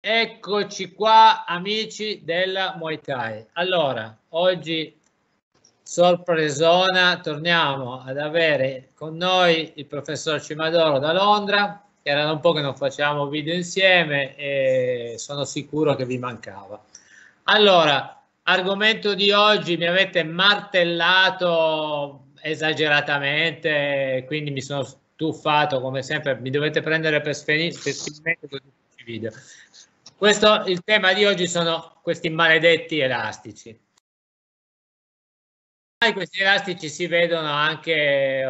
Eccoci qua amici della Muay Thai. Allora, oggi sorpresona, torniamo ad avere con noi il professor Cimadoro da Londra, che era da un po' che non facciamo video insieme e sono sicuro che vi mancava. Allora, argomento di oggi mi avete martellato esageratamente, quindi mi sono stufato come sempre, mi dovete prendere per sfinimento questi video. Questo, il tema di oggi sono questi maledetti elastici. Questi elastici si vedono anche,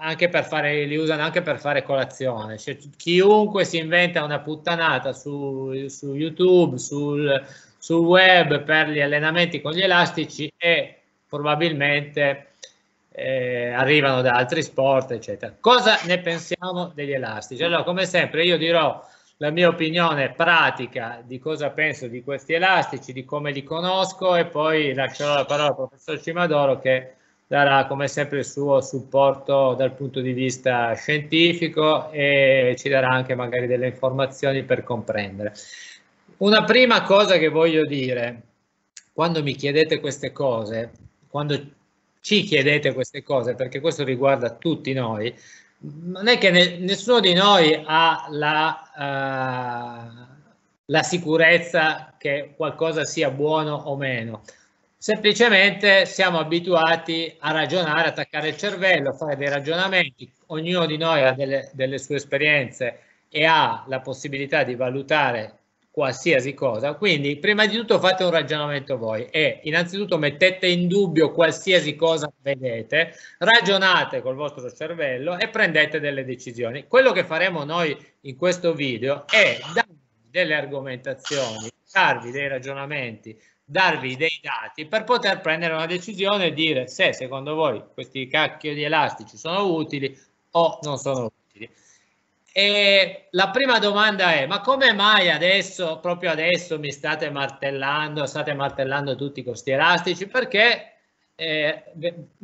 anche per fare, li usano anche per fare colazione. Cioè, chiunque si inventa una puttanata su, su YouTube, sul, sul web per gli allenamenti con gli elastici e probabilmente eh, arrivano da altri sport, eccetera. Cosa ne pensiamo degli elastici? Allora, come sempre, io dirò la mia opinione pratica di cosa penso di questi elastici, di come li conosco e poi lascerò la parola al professor Cimadoro che darà come sempre il suo supporto dal punto di vista scientifico e ci darà anche magari delle informazioni per comprendere. Una prima cosa che voglio dire, quando mi chiedete queste cose, quando ci chiedete queste cose, perché questo riguarda tutti noi, non è che ne, nessuno di noi ha la, uh, la, sicurezza che qualcosa sia buono o meno. Semplicemente siamo abituati a ragionare, attaccare il cervello, fare dei ragionamenti. Ognuno di noi ha delle, delle sue esperienze e ha la possibilità di valutare qualsiasi cosa. Quindi, prima di tutto, fate un ragionamento voi e innanzitutto mettete in dubbio qualsiasi cosa vedete, ragionate col vostro cervello e prendete delle decisioni. Quello che faremo noi in questo video è darvi delle argomentazioni, darvi dei ragionamenti, darvi dei dati per poter prendere una decisione e dire se secondo voi questi cacchio di elastici sono utili o non sono utili. E la prima domanda è, ma come mai adesso, proprio adesso mi state martellando, state martellando tutti questi elastici? Perché, eh,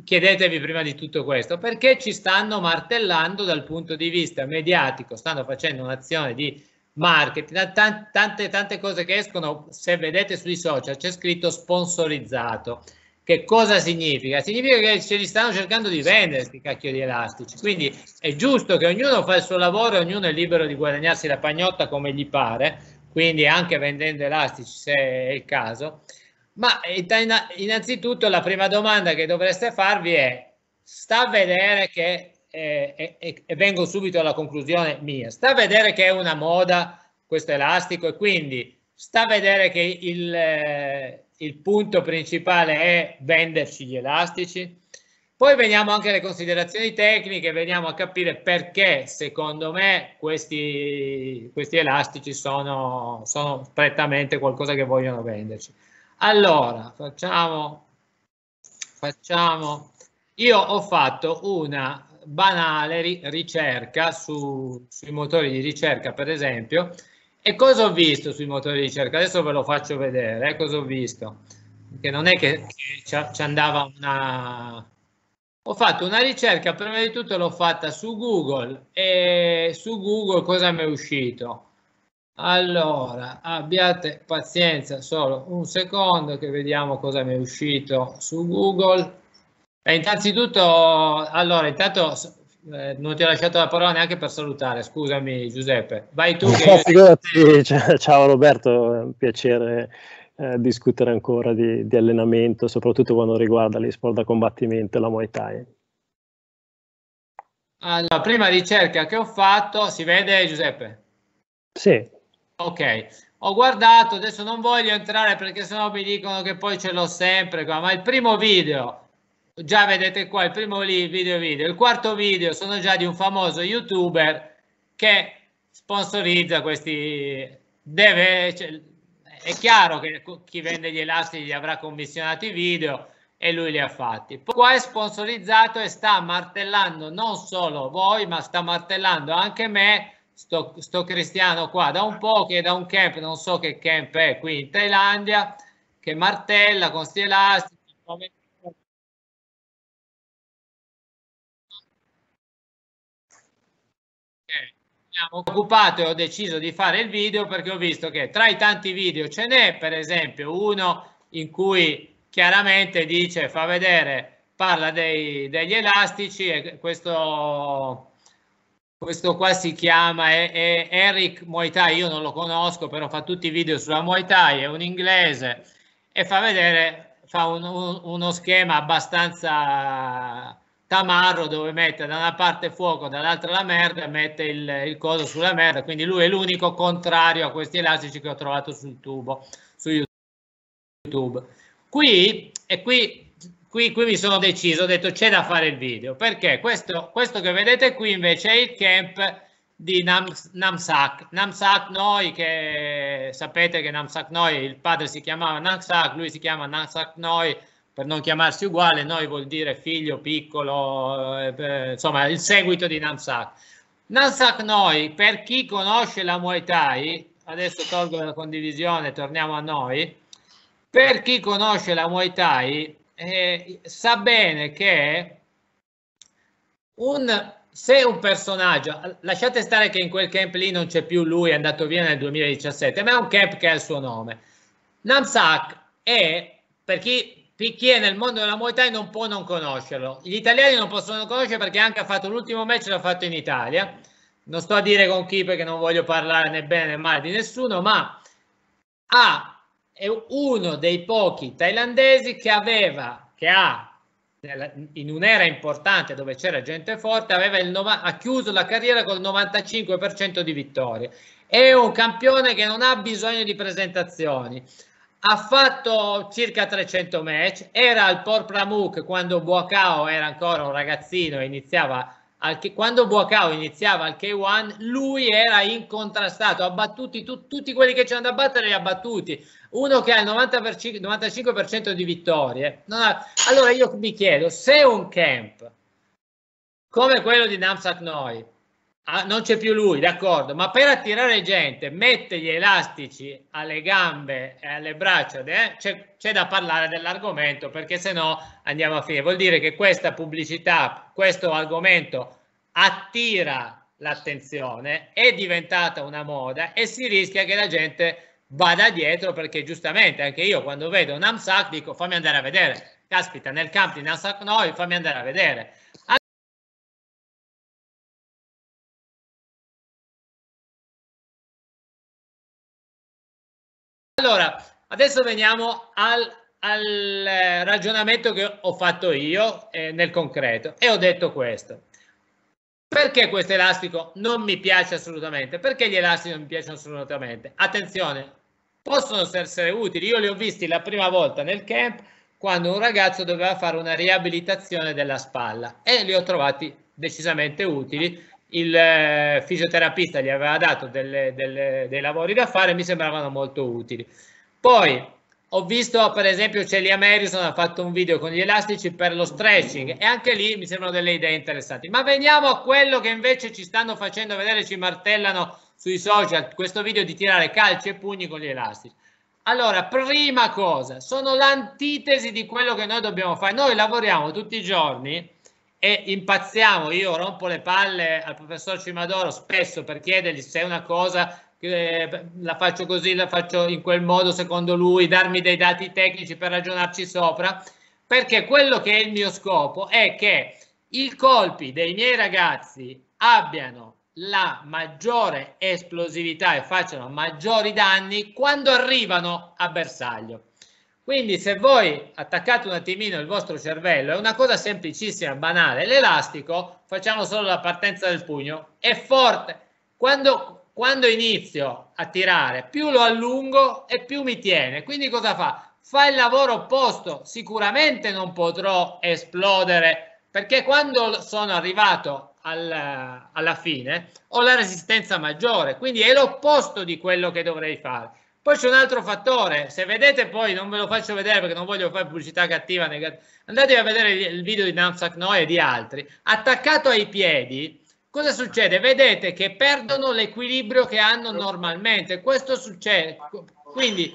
chiedetevi prima di tutto questo, perché ci stanno martellando dal punto di vista mediatico, stanno facendo un'azione di marketing, tante, tante cose che escono, se vedete sui social c'è scritto sponsorizzato che cosa significa? Significa che ce li stanno cercando di vendere questi cacchio di elastici. Quindi è giusto che ognuno fa il suo lavoro e ognuno è libero di guadagnarsi la pagnotta come gli pare, quindi anche vendendo elastici se è il caso. Ma eh, innanzitutto la prima domanda che dovreste farvi è, sta a vedere che, eh, e, e, e vengo subito alla conclusione mia, sta a vedere che è una moda questo elastico e quindi sta a vedere che il... Eh, il punto principale è venderci gli elastici. Poi veniamo anche alle considerazioni tecniche, veniamo a capire perché secondo me questi, questi elastici sono, sono prettamente qualcosa che vogliono venderci. Allora, facciamo, facciamo, io ho fatto una banale ricerca su, sui motori di ricerca per esempio, e cosa ho visto sui motori di ricerca? Adesso ve lo faccio vedere, eh, cosa ho visto. Che non è che ci andava una... Ho fatto una ricerca, prima di tutto l'ho fatta su Google e su Google cosa mi è uscito? Allora, abbiate pazienza solo un secondo che vediamo cosa mi è uscito su Google. E innanzitutto, allora, intanto eh, non ti ho lasciato la parola neanche per salutare, scusami Giuseppe. Vai tu. Che... ciao Roberto, è un piacere eh, discutere ancora di, di, allenamento, soprattutto quando riguarda gli sport da combattimento e la Muay Thai. Allora, prima ricerca che ho fatto, si vede Giuseppe? Sì. Ok, ho guardato, adesso non voglio entrare perché sennò mi dicono che poi ce l'ho sempre qua, ma il primo video già vedete qua il primo video, video. Il quarto video sono già di un famoso youtuber che sponsorizza questi... Deve, cioè, è chiaro che chi vende gli elastici gli avrà commissionato i video e lui li ha fatti. Poi qua è sponsorizzato e sta martellando non solo voi, ma sta martellando anche me, sto, sto cristiano qua, da un po' che da un camp, non so che camp è qui in Thailandia, che martella con sti elastici, siamo occupati e ho deciso di fare il video perché ho visto che tra i tanti video ce n'è per esempio uno in cui chiaramente dice, fa vedere, parla dei, degli elastici e questo questo qua si chiama è, è Eric Muay Thai, io non lo conosco, però fa tutti i video sulla Muay Thai, è un inglese e fa vedere, fa un, uno schema abbastanza Tamarro dove mette da una parte fuoco, dall'altra la merda mette il, il coso sulla merda. Quindi lui è l'unico contrario a questi elastici che ho trovato sul tubo, su YouTube. Qui, e qui, qui, qui mi sono deciso, ho detto c'è da fare il video, perché questo, questo che vedete qui invece è il camp di Nams, Namsak. Namsak Noi, che sapete che Namsak Noi, il padre si chiamava Namsak, lui si chiama Namsak Noi, per non chiamarsi uguale, noi vuol dire figlio piccolo, eh, insomma il seguito di Namsak. Namsak noi, per chi conosce la Muay Thai, adesso tolgo la condivisione, torniamo a noi, per chi conosce la Muay Thai eh, sa bene che un, se un personaggio, lasciate stare che in quel camp lì non c'è più lui, è andato via nel 2017, ma è un camp che ha il suo nome. Namsak è, per chi chi è nel mondo della Muay Thai non può non conoscerlo. Gli italiani non possono conoscere perché anche ha fatto l'ultimo match, l'ha fatto in Italia. Non sto a dire con chi perché non voglio parlare né bene né male di nessuno, ma ha, è uno dei pochi thailandesi che aveva, che ha, in un'era importante dove c'era gente forte, il, ha chiuso la carriera col 95% di vittorie. È un campione che non ha bisogno di presentazioni ha fatto circa 300 match, era al Port Pramuk quando Buacao era ancora un ragazzino e iniziava al, quando Buacao iniziava al K1 lui era incontrastato, abbattuti tu, tutti quelli che c'erano da battere li ha battuti, uno che ha il 90%, 95% di vittorie. Ha, allora io mi chiedo se un camp come quello di Namsak Noi Ah, non c'è più lui, d'accordo, ma per attirare gente, mette gli elastici alle gambe e alle braccia, eh? c'è, c'è da parlare dell'argomento perché se no andiamo a fine. Vuol dire che questa pubblicità, questo argomento attira l'attenzione, è diventata una moda e si rischia che la gente vada dietro perché giustamente anche io quando vedo un AMSAC dico fammi andare a vedere, caspita nel campo di Namsak noi fammi andare a vedere Allora, adesso veniamo al, al eh, ragionamento che ho fatto io eh, nel concreto e ho detto questo. Perché questo elastico non mi piace assolutamente? Perché gli elastici non mi piacciono assolutamente? Attenzione, possono essere utili. Io li ho visti la prima volta nel camp quando un ragazzo doveva fare una riabilitazione della spalla e li ho trovati decisamente utili il eh, fisioterapista gli aveva dato delle, delle, dei lavori da fare, mi sembravano molto utili. Poi ho visto per esempio Celia Marison ha fatto un video con gli elastici per lo stretching e anche lì mi sembrano delle idee interessanti. Ma veniamo a quello che invece ci stanno facendo vedere, ci martellano sui social, questo video di tirare calci e pugni con gli elastici. Allora, prima cosa, sono l'antitesi di quello che noi dobbiamo fare. Noi lavoriamo tutti i giorni e impazziamo. Io rompo le palle al professor Cimadoro spesso per chiedergli se è una cosa eh, la faccio così, la faccio in quel modo secondo lui, darmi dei dati tecnici per ragionarci sopra, perché quello che è il mio scopo è che i colpi dei miei ragazzi abbiano la maggiore esplosività e facciano maggiori danni quando arrivano a bersaglio. Quindi se voi attaccate un attimino il vostro cervello, è una cosa semplicissima, banale, l'elastico, facciamo solo la partenza del pugno, è forte. Quando, quando inizio a tirare, più lo allungo e più mi tiene. Quindi cosa fa? Fa il lavoro opposto. Sicuramente non potrò esplodere, perché quando sono arrivato alla, alla fine ho la resistenza maggiore. Quindi è l'opposto di quello che dovrei fare. Poi c'è un altro fattore, se vedete poi, non ve lo faccio vedere perché non voglio fare pubblicità cattiva, negativa, andatevi a vedere il video di Namsak Noe e di altri, attaccato ai piedi, cosa succede? Vedete che perdono l'equilibrio che hanno normalmente, questo succede, quindi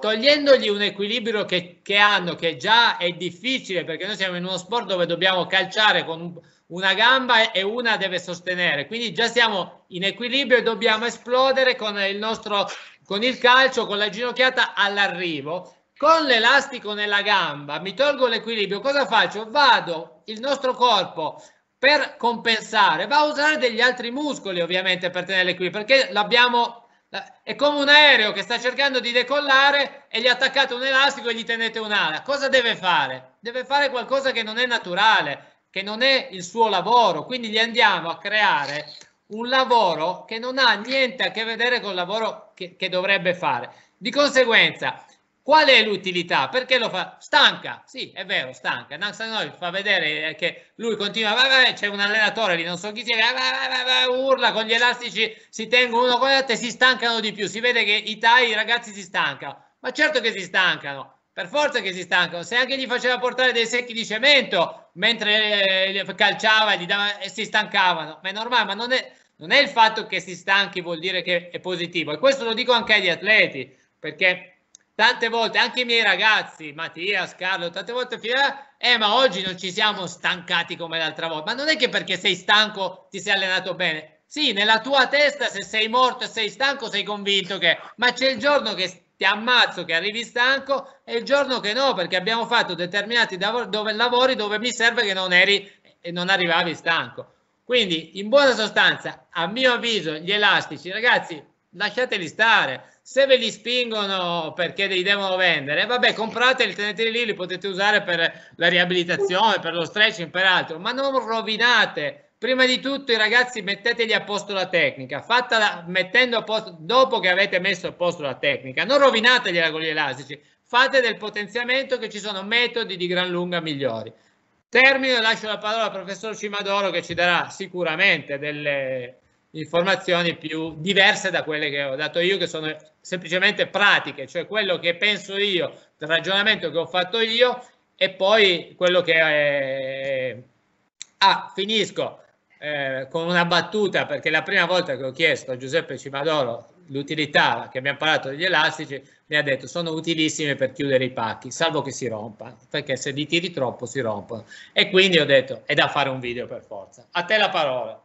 togliendogli un equilibrio che, che, hanno, che già è difficile, perché noi siamo in uno sport dove dobbiamo calciare con un, una gamba e una deve sostenere, quindi già siamo in equilibrio e dobbiamo esplodere con il nostro con il calcio, con la ginocchiata all'arrivo, con l'elastico nella gamba, mi tolgo l'equilibrio, cosa faccio? Vado, il nostro corpo per compensare, va a usare degli altri muscoli ovviamente per tenerli qui, perché l'abbiamo, è come un aereo che sta cercando di decollare e gli attaccate un elastico e gli tenete un'ala. Cosa deve fare? Deve fare qualcosa che non è naturale, che non è il suo lavoro, quindi gli andiamo a creare un lavoro che non ha niente a che vedere con il lavoro che, che dovrebbe fare. Di conseguenza, Qual è l'utilità? Perché lo fa? Stanca, sì, è vero, stanca. Nansanoi fa vedere che lui continua, c'è un allenatore lì, non so chi sia, urla con gli elastici, si tengono uno con l'altro e si stancano di più. Si vede che i tai, i ragazzi si stancano. Ma certo che si stancano, per forza che si stancano. Se anche gli faceva portare dei secchi di cemento mentre eh, calciava, gli dava, e eh, si stancavano. Ma è normale, ma non è non è il fatto che si stanchi vuol dire che è positivo e questo lo dico anche agli atleti perché tante volte anche i miei ragazzi Mattia, Scarlo, tante volte fila, eh ma oggi non ci siamo stancati come l'altra volta ma non è che perché sei stanco ti sei allenato bene sì nella tua testa se sei morto e sei stanco sei convinto che ma c'è il giorno che ti ammazzo che arrivi stanco e il giorno che no perché abbiamo fatto determinati lavori dove mi serve che non eri e non arrivavi stanco quindi, in buona sostanza, a mio avviso, gli elastici, ragazzi, lasciateli stare. Se ve li spingono perché li devono vendere, vabbè, comprateli, teneteli lì, li potete usare per la riabilitazione, per lo stretching, per altro, ma non rovinate. Prima di tutto, i ragazzi, mettetegli a posto la tecnica, fatela mettendo a posto, dopo che avete messo a posto la tecnica, non rovinategliela con gli elastici, fate del potenziamento che ci sono metodi di gran lunga migliori. Termino e lascio la parola al professor Cimadoro che ci darà sicuramente delle informazioni più diverse da quelle che ho dato io, che sono semplicemente pratiche, cioè quello che penso io, il ragionamento che ho fatto io e poi quello che... È... Eh, ah, finisco eh, con una battuta, perché la prima volta che ho chiesto a Giuseppe Cimadoro l'utilità che abbiamo parlato degli elastici, mi ha detto sono utilissime per chiudere i pacchi, salvo che si rompano, perché se li tiri troppo si rompono. E quindi ho detto è da fare un video per forza. A te la parola.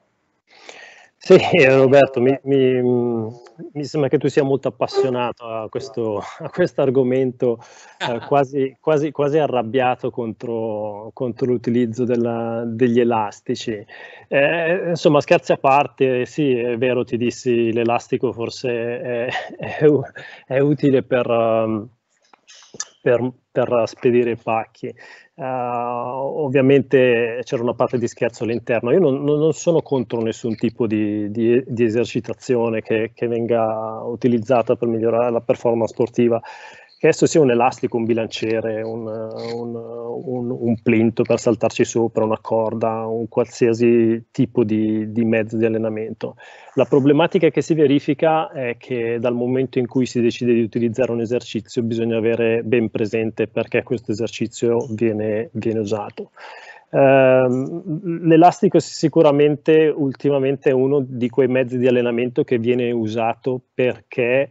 Sì, eh, Roberto, mi, mi, mi, sembra che tu sia molto appassionato a questo, a questo argomento, eh, quasi, quasi, quasi, arrabbiato contro, contro l'utilizzo della, degli elastici. Eh, insomma, scherzi a parte, sì, è vero, ti dissi l'elastico forse è, è, è utile per... Um, per, per, spedire pacchi. Uh, ovviamente c'era una parte di scherzo all'interno. Io non, non sono contro nessun tipo di, di, di esercitazione che, che, venga utilizzata per migliorare la performance sportiva che esso sia un elastico, un bilanciere, un, un, un, un, plinto per saltarci sopra, una corda, un qualsiasi tipo di, di, mezzo di allenamento. La problematica che si verifica è che dal momento in cui si decide di utilizzare un esercizio bisogna avere ben presente perché questo esercizio viene, viene usato. Ehm, l'elastico sicuramente ultimamente è uno di quei mezzi di allenamento che viene usato perché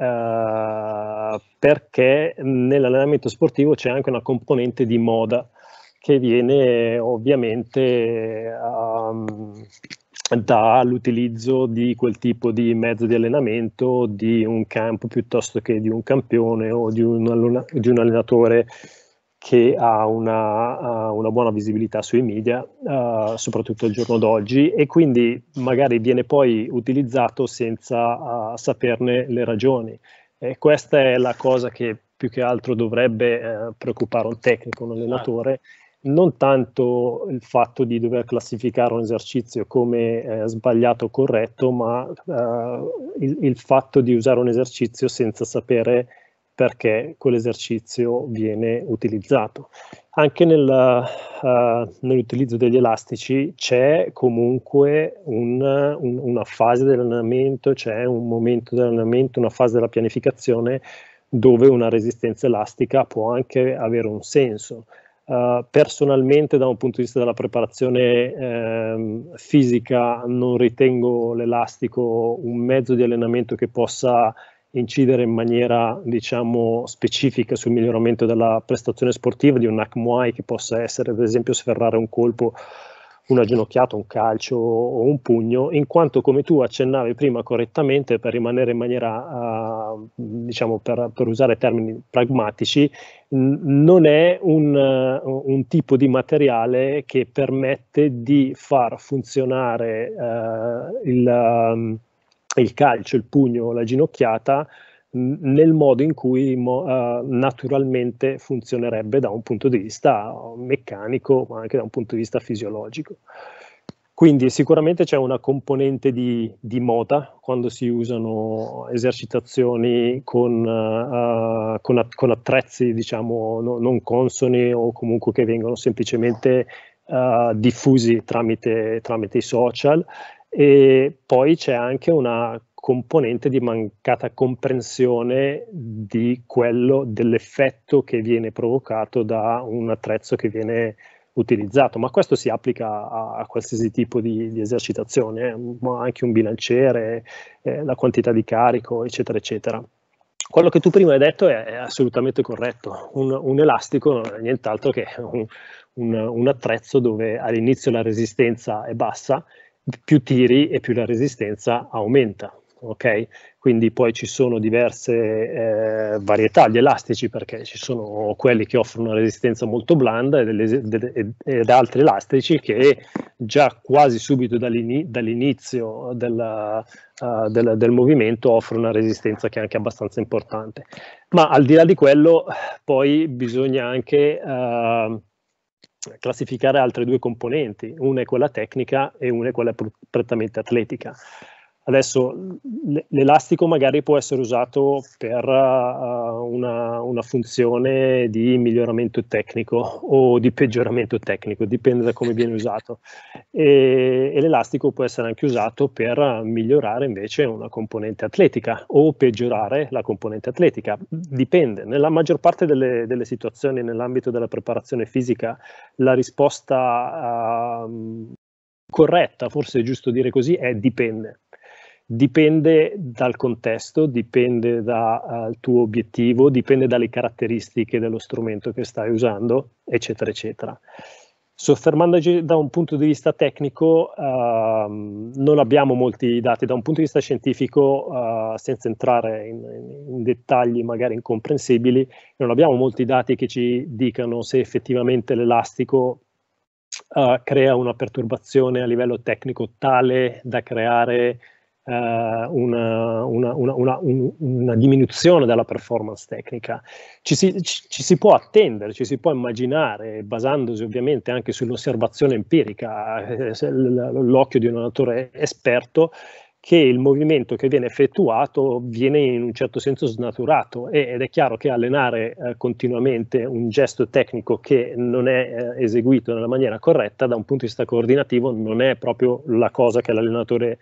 eh, perché nell'allenamento sportivo c'è anche una componente di moda che viene ovviamente um, dall'utilizzo di quel tipo di mezzo di allenamento, di un campo piuttosto che di un campione o di un, di un allenatore che ha una, una, buona visibilità sui media, uh, soprattutto al giorno d'oggi, e quindi magari viene poi utilizzato senza uh, saperne le ragioni. E questa è la cosa che più che altro dovrebbe uh, preoccupare un tecnico, un allenatore, non tanto il fatto di dover classificare un esercizio come eh, sbagliato o corretto, ma il, il fatto di usare un esercizio senza sapere perché quell'esercizio viene utilizzato. Anche nel, uh, nell'utilizzo degli elastici c'è comunque un, un, una fase dell'allenamento, c'è un momento dell'allenamento, una fase della pianificazione dove una resistenza elastica può anche avere un senso. Uh, personalmente da un punto di vista della preparazione eh, fisica non ritengo l'elastico un mezzo di allenamento che possa incidere in maniera diciamo, specifica sul miglioramento della prestazione sportiva di un hack che possa essere ad esempio sferrare un colpo una ginocchiata, un calcio o un pugno, in quanto come tu accennavi prima correttamente, per rimanere in maniera, uh, diciamo, per, per, usare termini pragmatici, non è un, uh, un, tipo di materiale che permette di far funzionare uh, il... Um, il calcio, il pugno, la ginocchiata nel modo in cui uh, naturalmente funzionerebbe da un punto di vista meccanico, ma anche da un punto di vista fisiologico. Quindi sicuramente c'è una componente di, di moda quando si usano esercitazioni con, uh, con, a, con attrezzi diciamo, no, non consoni o comunque che vengono semplicemente uh, diffusi tramite, tramite, i social e poi c'è anche una componente di mancata comprensione di quello dell'effetto che viene provocato da un attrezzo che viene utilizzato, ma questo si applica a, a qualsiasi tipo di, di esercitazione, eh, anche un bilanciere, eh, la quantità di carico, eccetera, eccetera. Quello che tu prima hai detto è, è assolutamente corretto, un, un, elastico non è nient'altro che un, un, un attrezzo dove all'inizio la resistenza è bassa più tiri e più la resistenza aumenta. Okay? Quindi poi ci sono diverse eh, varietà di elastici perché ci sono quelli che offrono una resistenza molto blanda ed, altri elastici che già quasi subito dall'inizio della, uh, del, del, movimento offrono una resistenza che è anche abbastanza importante. Ma al di là di quello poi bisogna anche... Uh, classificare altre due componenti, una è quella tecnica e una è quella prettamente atletica. Adesso l'elastico magari può essere usato per uh, una, una, funzione di miglioramento tecnico o di peggioramento tecnico, dipende da come viene usato. E, e l'elastico può essere anche usato per migliorare invece una componente atletica o peggiorare la componente atletica, dipende. Nella maggior parte delle, delle situazioni nell'ambito della preparazione fisica la risposta uh, corretta, forse è giusto dire così, è dipende dipende dal contesto, dipende dal eh, uh, tuo obiettivo, dipende dalle caratteristiche dello strumento che stai usando, eccetera, eccetera. Soffermandoci da un punto di vista tecnico, uh, non abbiamo molti dati, da un punto di vista scientifico, uh, senza entrare in, in, dettagli magari incomprensibili, non abbiamo molti dati che ci dicano se effettivamente l'elastico eh, crea una perturbazione a livello tecnico tale da creare eh, una, una, una, un, una, diminuzione della performance tecnica. Ci si, ci, ci si, può attendere, ci si può immaginare, basandosi ovviamente anche sull'osservazione empirica, eh, l'occhio di un allenatore esperto, che il movimento che viene effettuato viene in un certo senso snaturato ed è chiaro che allenare eh, continuamente un gesto tecnico che non è eh, eseguito nella maniera corretta da un punto di vista coordinativo non è proprio la cosa che l'allenatore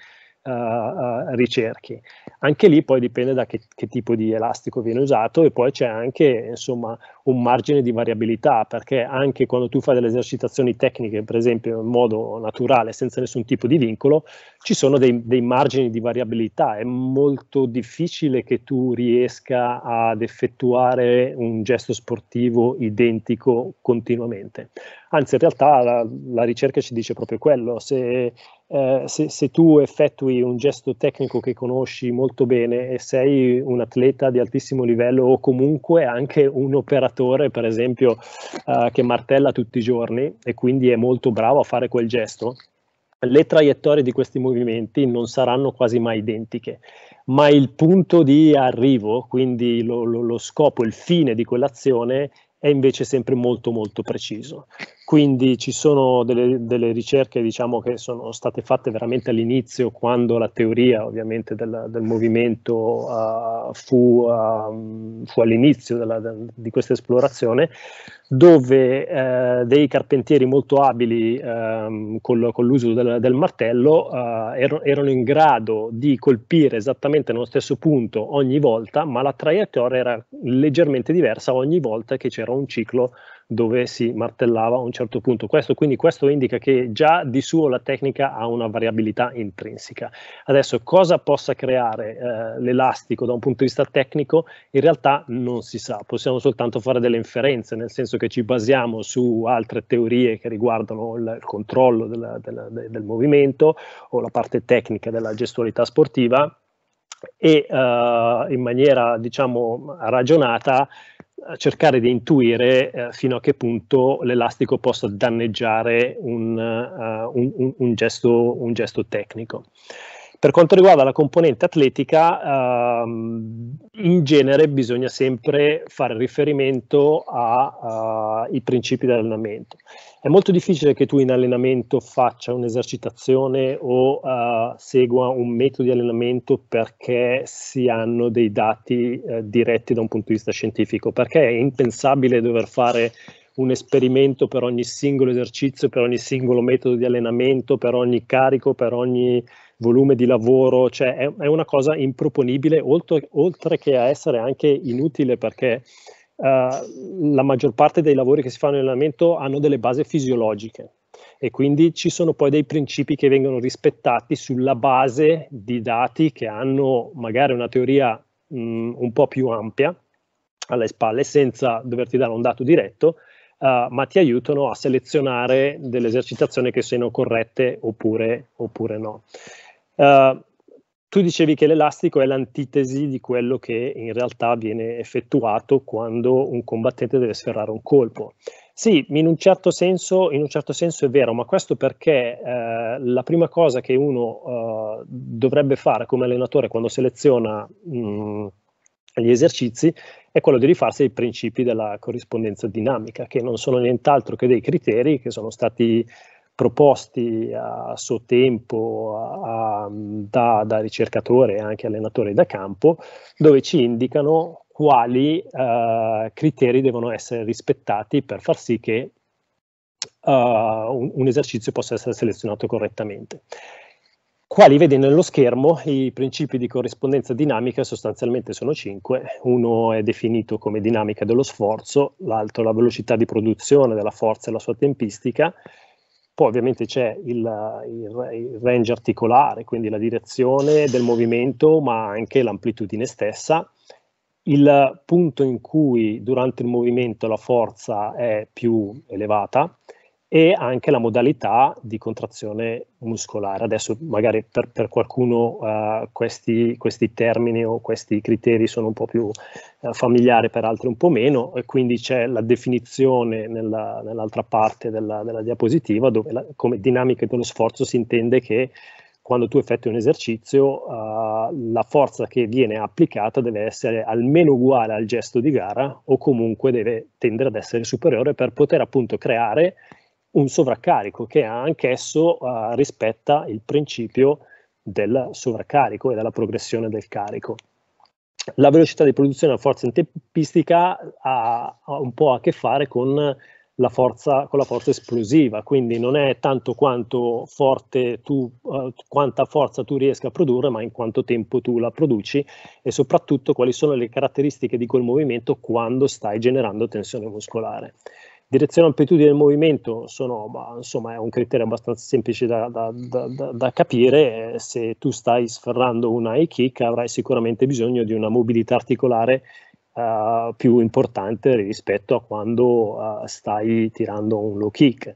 uh, ricerchi. Anche lì poi dipende da che, che, tipo di elastico viene usato e poi c'è anche insomma, un margine di variabilità perché anche quando tu fai delle esercitazioni tecniche per esempio in modo naturale senza nessun tipo di vincolo ci sono dei, dei margini di variabilità, è molto difficile che tu riesca ad effettuare un gesto sportivo identico continuamente. Anzi, in realtà la, la ricerca ci dice proprio quello. Se, eh, se, se, tu effettui un gesto tecnico che conosci molto bene e sei un atleta di altissimo livello o comunque anche un operatore, per esempio, eh, che martella tutti i giorni e quindi è molto bravo a fare quel gesto, le traiettorie di questi movimenti non saranno quasi mai identiche, ma il punto di arrivo, quindi lo, lo, lo scopo, il fine di quell'azione è invece sempre molto molto preciso. Quindi ci sono delle, delle ricerche diciamo, che sono state fatte veramente all'inizio, quando la teoria ovviamente del, del movimento uh, fu, uh, fu all'inizio di questa esplorazione, dove uh, dei carpentieri molto abili um, col, con l'uso del, del, martello ah, ero, erano in grado di colpire esattamente nello stesso punto ogni volta, ma la traiettoria era leggermente diversa ogni volta che c'era un ciclo dove si martellava a un certo punto. Questo, quindi questo indica che già di suo la tecnica ha una variabilità intrinseca. Adesso cosa possa creare eh, l'elastico da un punto di vista tecnico in realtà non si sa, possiamo soltanto fare delle inferenze, nel senso che ci basiamo su altre teorie che riguardano il, il controllo della, della, de, del movimento o la parte tecnica della gestualità sportiva e uh, in maniera diciamo ragionata cercare di intuire eh, fino a che punto l'elastico possa danneggiare un, uh, un, un, gesto, un, gesto, tecnico. Per quanto riguarda la componente atletica, uh, in genere bisogna sempre fare riferimento ai uh, principi dell'allenamento. È molto difficile che tu in allenamento faccia un'esercitazione o uh, segua un metodo di allenamento perché si hanno dei dati uh, diretti da un punto di vista scientifico, perché è impensabile dover fare un esperimento per ogni singolo esercizio, per ogni singolo metodo di allenamento, per ogni carico, per ogni volume di lavoro, cioè è, è una cosa improponibile, oltre, oltre, che a essere anche inutile perché eh, la maggior parte dei lavori che si fanno in allenamento hanno delle basi fisiologiche e quindi ci sono poi dei principi che vengono rispettati sulla base di dati che hanno magari una teoria mh, un po' più ampia alle spalle senza doverti dare un dato diretto, Uh, ma ti aiutano a selezionare delle esercitazioni che siano corrette oppure, oppure no. Uh, tu dicevi che l'elastico è l'antitesi di quello che in realtà viene effettuato quando un combattente deve sferrare un colpo. Sì, in un certo senso, un certo senso è vero, ma questo perché eh, la prima cosa che uno eh, dovrebbe fare come allenatore quando seleziona mh, mm, gli esercizi è quello di rifarsi ai principi della corrispondenza dinamica, che non sono nient'altro che dei criteri che sono stati proposti a suo tempo a, a, da, da, ricercatore e anche allenatore da campo, dove ci indicano quali uh, criteri devono essere rispettati per far sì che uh, un, un esercizio possa essere selezionato correttamente quali vedi nello schermo i principi di corrispondenza dinamica sostanzialmente sono cinque. Uno è definito come dinamica dello sforzo, l'altro la velocità di produzione della forza e la sua tempistica, poi ovviamente c'è il, il, il, range articolare, quindi la direzione del movimento, ma anche l'amplitudine stessa. Il punto in cui durante il movimento la forza è più elevata e anche la modalità di contrazione muscolare. Adesso magari per, per qualcuno uh, questi, questi, termini o questi criteri sono un po' più uh, familiari, per altri un po' meno, e quindi c'è la definizione nella, nell'altra parte della, della diapositiva dove la, come dinamica dello sforzo si intende che quando tu effettui un esercizio, uh, la forza che viene applicata deve essere almeno uguale al gesto di gara o comunque deve tendere ad essere superiore per poter appunto creare un sovraccarico che anch'esso uh, rispetta il principio del sovraccarico e della progressione del carico. La velocità di produzione della forza in tempistica ha, ha un po' a che fare con la forza, con la forza esplosiva, quindi non è tanto quanto forte tu, uh, quanta forza tu riesca a produrre, ma in quanto tempo tu la produci e soprattutto quali sono le caratteristiche di quel movimento quando stai generando tensione muscolare. Direzione e amplitudine del movimento sono, ma, insomma, è un criterio abbastanza semplice da, da, da, da capire. Eh, se tu stai sferrando un high kick avrai sicuramente bisogno di una mobilità articolare Uh, più importante rispetto a quando uh, stai tirando un low kick.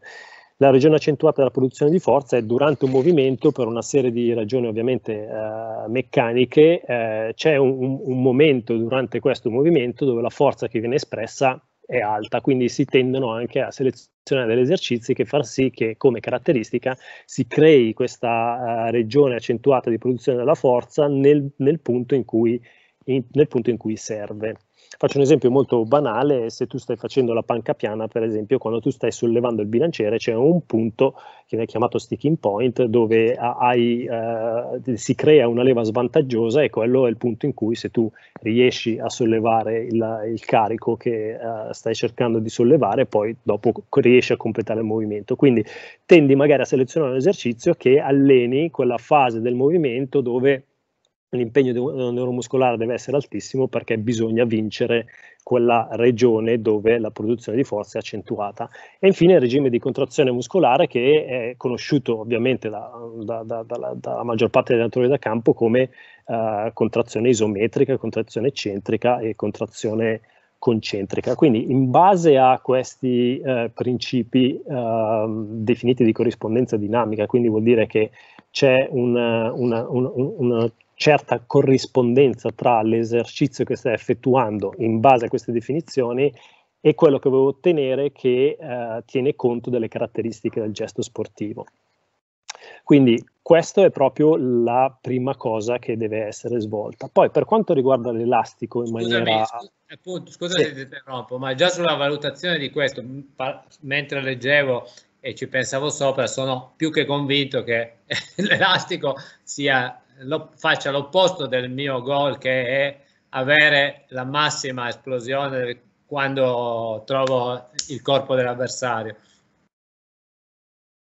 La regione accentuata della produzione di forza è durante un movimento, per una serie di ragioni ovviamente uh, meccaniche, c'è un, un momento durante questo movimento dove la forza che viene espressa è alta, quindi si tendono anche a selezionare degli esercizi che far sì che come caratteristica si crei questa uh, regione accentuata di produzione della forza nel, nel, punto in cui, in, nel punto in cui serve. Faccio un esempio molto banale, se tu stai facendo la panca piana, per esempio, quando tu stai sollevando il bilanciere c'è un punto che viene chiamato sticking point dove hai, eh, si crea una leva svantaggiosa e ecco, quello è il punto in cui se tu riesci a sollevare il, il carico che eh, stai cercando di sollevare, poi dopo riesci a completare il movimento. Quindi tendi magari a selezionare un esercizio che alleni quella fase del movimento dove l'impegno eh, neuromuscolare deve essere altissimo perché bisogna vincere quella regione dove la produzione di forza è accentuata. E infine il regime di contrazione muscolare che è conosciuto ovviamente dalla da, da, da, maggior parte degli attori da campo come eh, contrazione isometrica, contrazione eccentrica e contrazione concentrica. Quindi in base a questi eh, principi eh, definiti di corrispondenza dinamica, quindi vuol dire che c'è una, una, una, una certa corrispondenza tra l'esercizio che stai effettuando in base a queste definizioni e quello che vuoi ottenere che eh, tiene conto delle caratteristiche del gesto sportivo. Quindi questa è proprio la prima cosa che deve essere svolta. Poi per quanto riguarda l'elastico in maniera... Scusa, appunto, sì. ti interrompo, ma già sulla valutazione di questo, mentre leggevo e ci pensavo sopra, sono più che convinto che l'elastico sia, lo, faccia l'opposto del mio goal che è avere la massima esplosione quando trovo il corpo dell'avversario.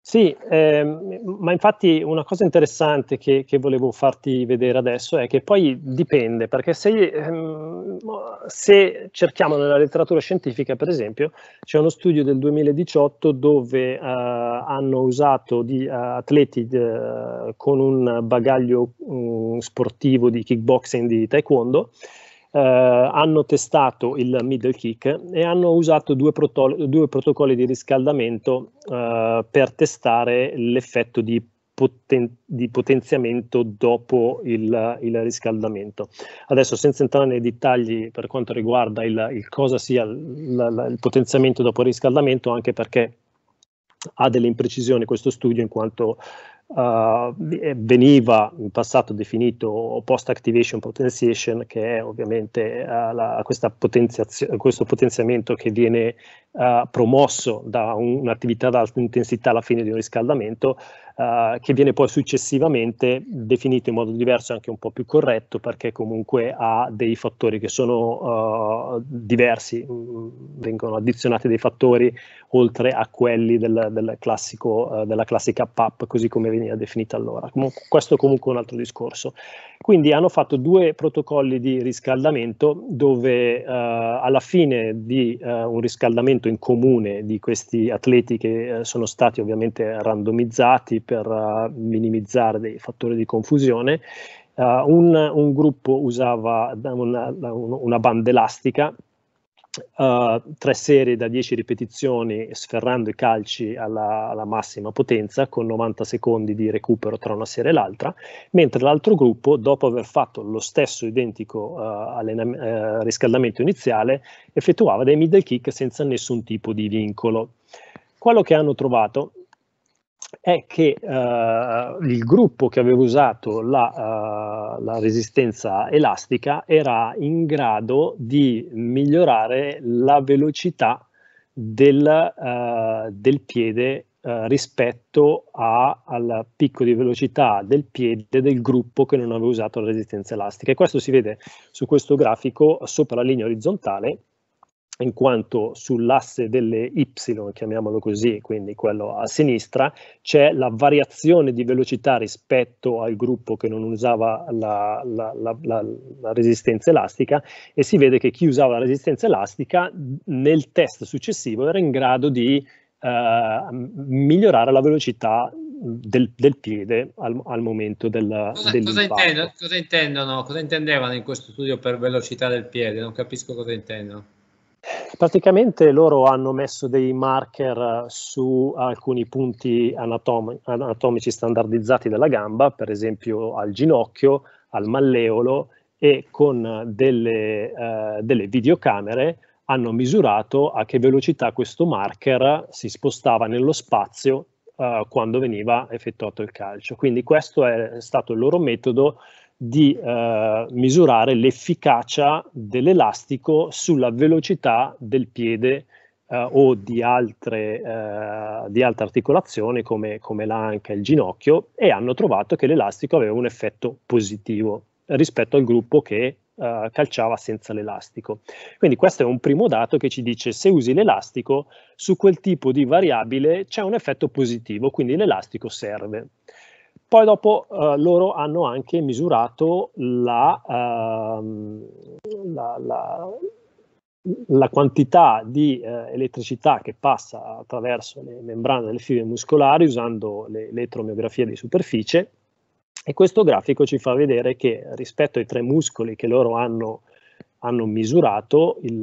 Sì, ehm, ma infatti una cosa interessante che, che, volevo farti vedere adesso è che poi dipende, perché se, ehm, se, cerchiamo nella letteratura scientifica, per esempio, c'è uno studio del 2018 dove eh, hanno usato di, eh, atleti eh, con un bagaglio mh, mm, sportivo di kickboxing di taekwondo eh, hanno testato il middle kick e hanno usato due, proto- due protocolli di riscaldamento eh, per testare l'effetto di Poten- di potenziamento dopo il, il, riscaldamento. Adesso, senza entrare nei dettagli per quanto riguarda il, il cosa sia il, il potenziamento dopo il riscaldamento, anche perché ha delle imprecisioni questo studio in quanto Uh, veniva in passato definito post activation potentiation, che è ovviamente uh, la, questo potenziamento che viene uh, promosso da un, un'attività ad alta intensità alla fine di un riscaldamento, eh, che viene poi successivamente definito in modo diverso e anche un po' più corretto perché comunque ha dei fattori che sono uh, diversi, mm, vengono addizionati dei fattori oltre a quelli del, del classico, uh, della classica PAP così come veniva definita allora. Comunque, questo comunque è un altro discorso. Quindi hanno fatto due protocolli di riscaldamento dove uh, alla fine di un riscaldamento in comune di questi atleti che sono stati ovviamente randomizzati per eh, minimizzare dei fattori di confusione. Uh, un, un, gruppo usava eh, una, una banda elastica, uh, tre serie da 10 ripetizioni sferrando i calci alla, alla, massima potenza con 90 secondi di recupero tra una serie e l'altra, mentre l'altro gruppo dopo aver fatto lo stesso identico uh, riscaldamento iniziale effettuava dei middle kick senza nessun tipo di vincolo. Quello che hanno trovato è che uh, il gruppo che aveva usato la, uh, la, resistenza elastica era in grado di migliorare la velocità del, uh, del piede rispetto a, al picco di velocità del piede del gruppo che non aveva usato la resistenza elastica. E questo si vede su questo grafico sopra la linea orizzontale in quanto sull'asse delle y, chiamiamolo così, quindi quello a sinistra, c'è la variazione di velocità rispetto al gruppo che non usava la, la, la, la, resistenza elastica e si vede che chi usava la resistenza elastica nel test successivo era in grado di eh, migliorare la velocità del, del piede al, al, momento del, cosa, cosa, intendo, cosa, intendono, cosa intendevano in questo studio per velocità del piede? Non capisco cosa intendono. Praticamente loro hanno messo dei marker eh, su alcuni punti anatomi anatomici standardizzati della gamba, per esempio al ginocchio, al malleolo e con delle, eh, delle videocamere hanno misurato a che velocità questo marker si spostava nello spazio eh, quando veniva effettuato il calcio. Quindi questo è stato il loro metodo di eh, misurare l'efficacia dell'elastico sulla velocità del piede eh, o di altre, eh, di altre articolazioni come, come l'anca e il ginocchio e hanno trovato che l'elastico aveva un effetto positivo rispetto al gruppo che eh, calciava senza l'elastico. Quindi questo è un primo dato che ci dice se usi l'elastico su quel tipo di variabile c'è un effetto positivo, quindi l'elastico serve. Poi dopo eh, loro hanno anche misurato la, ehm, la, la, la quantità di eh, elettricità che passa attraverso le membrane delle fibre muscolari usando l'elettromiografia di superficie e questo grafico ci fa vedere che rispetto ai tre muscoli che loro hanno, hanno misurato, il,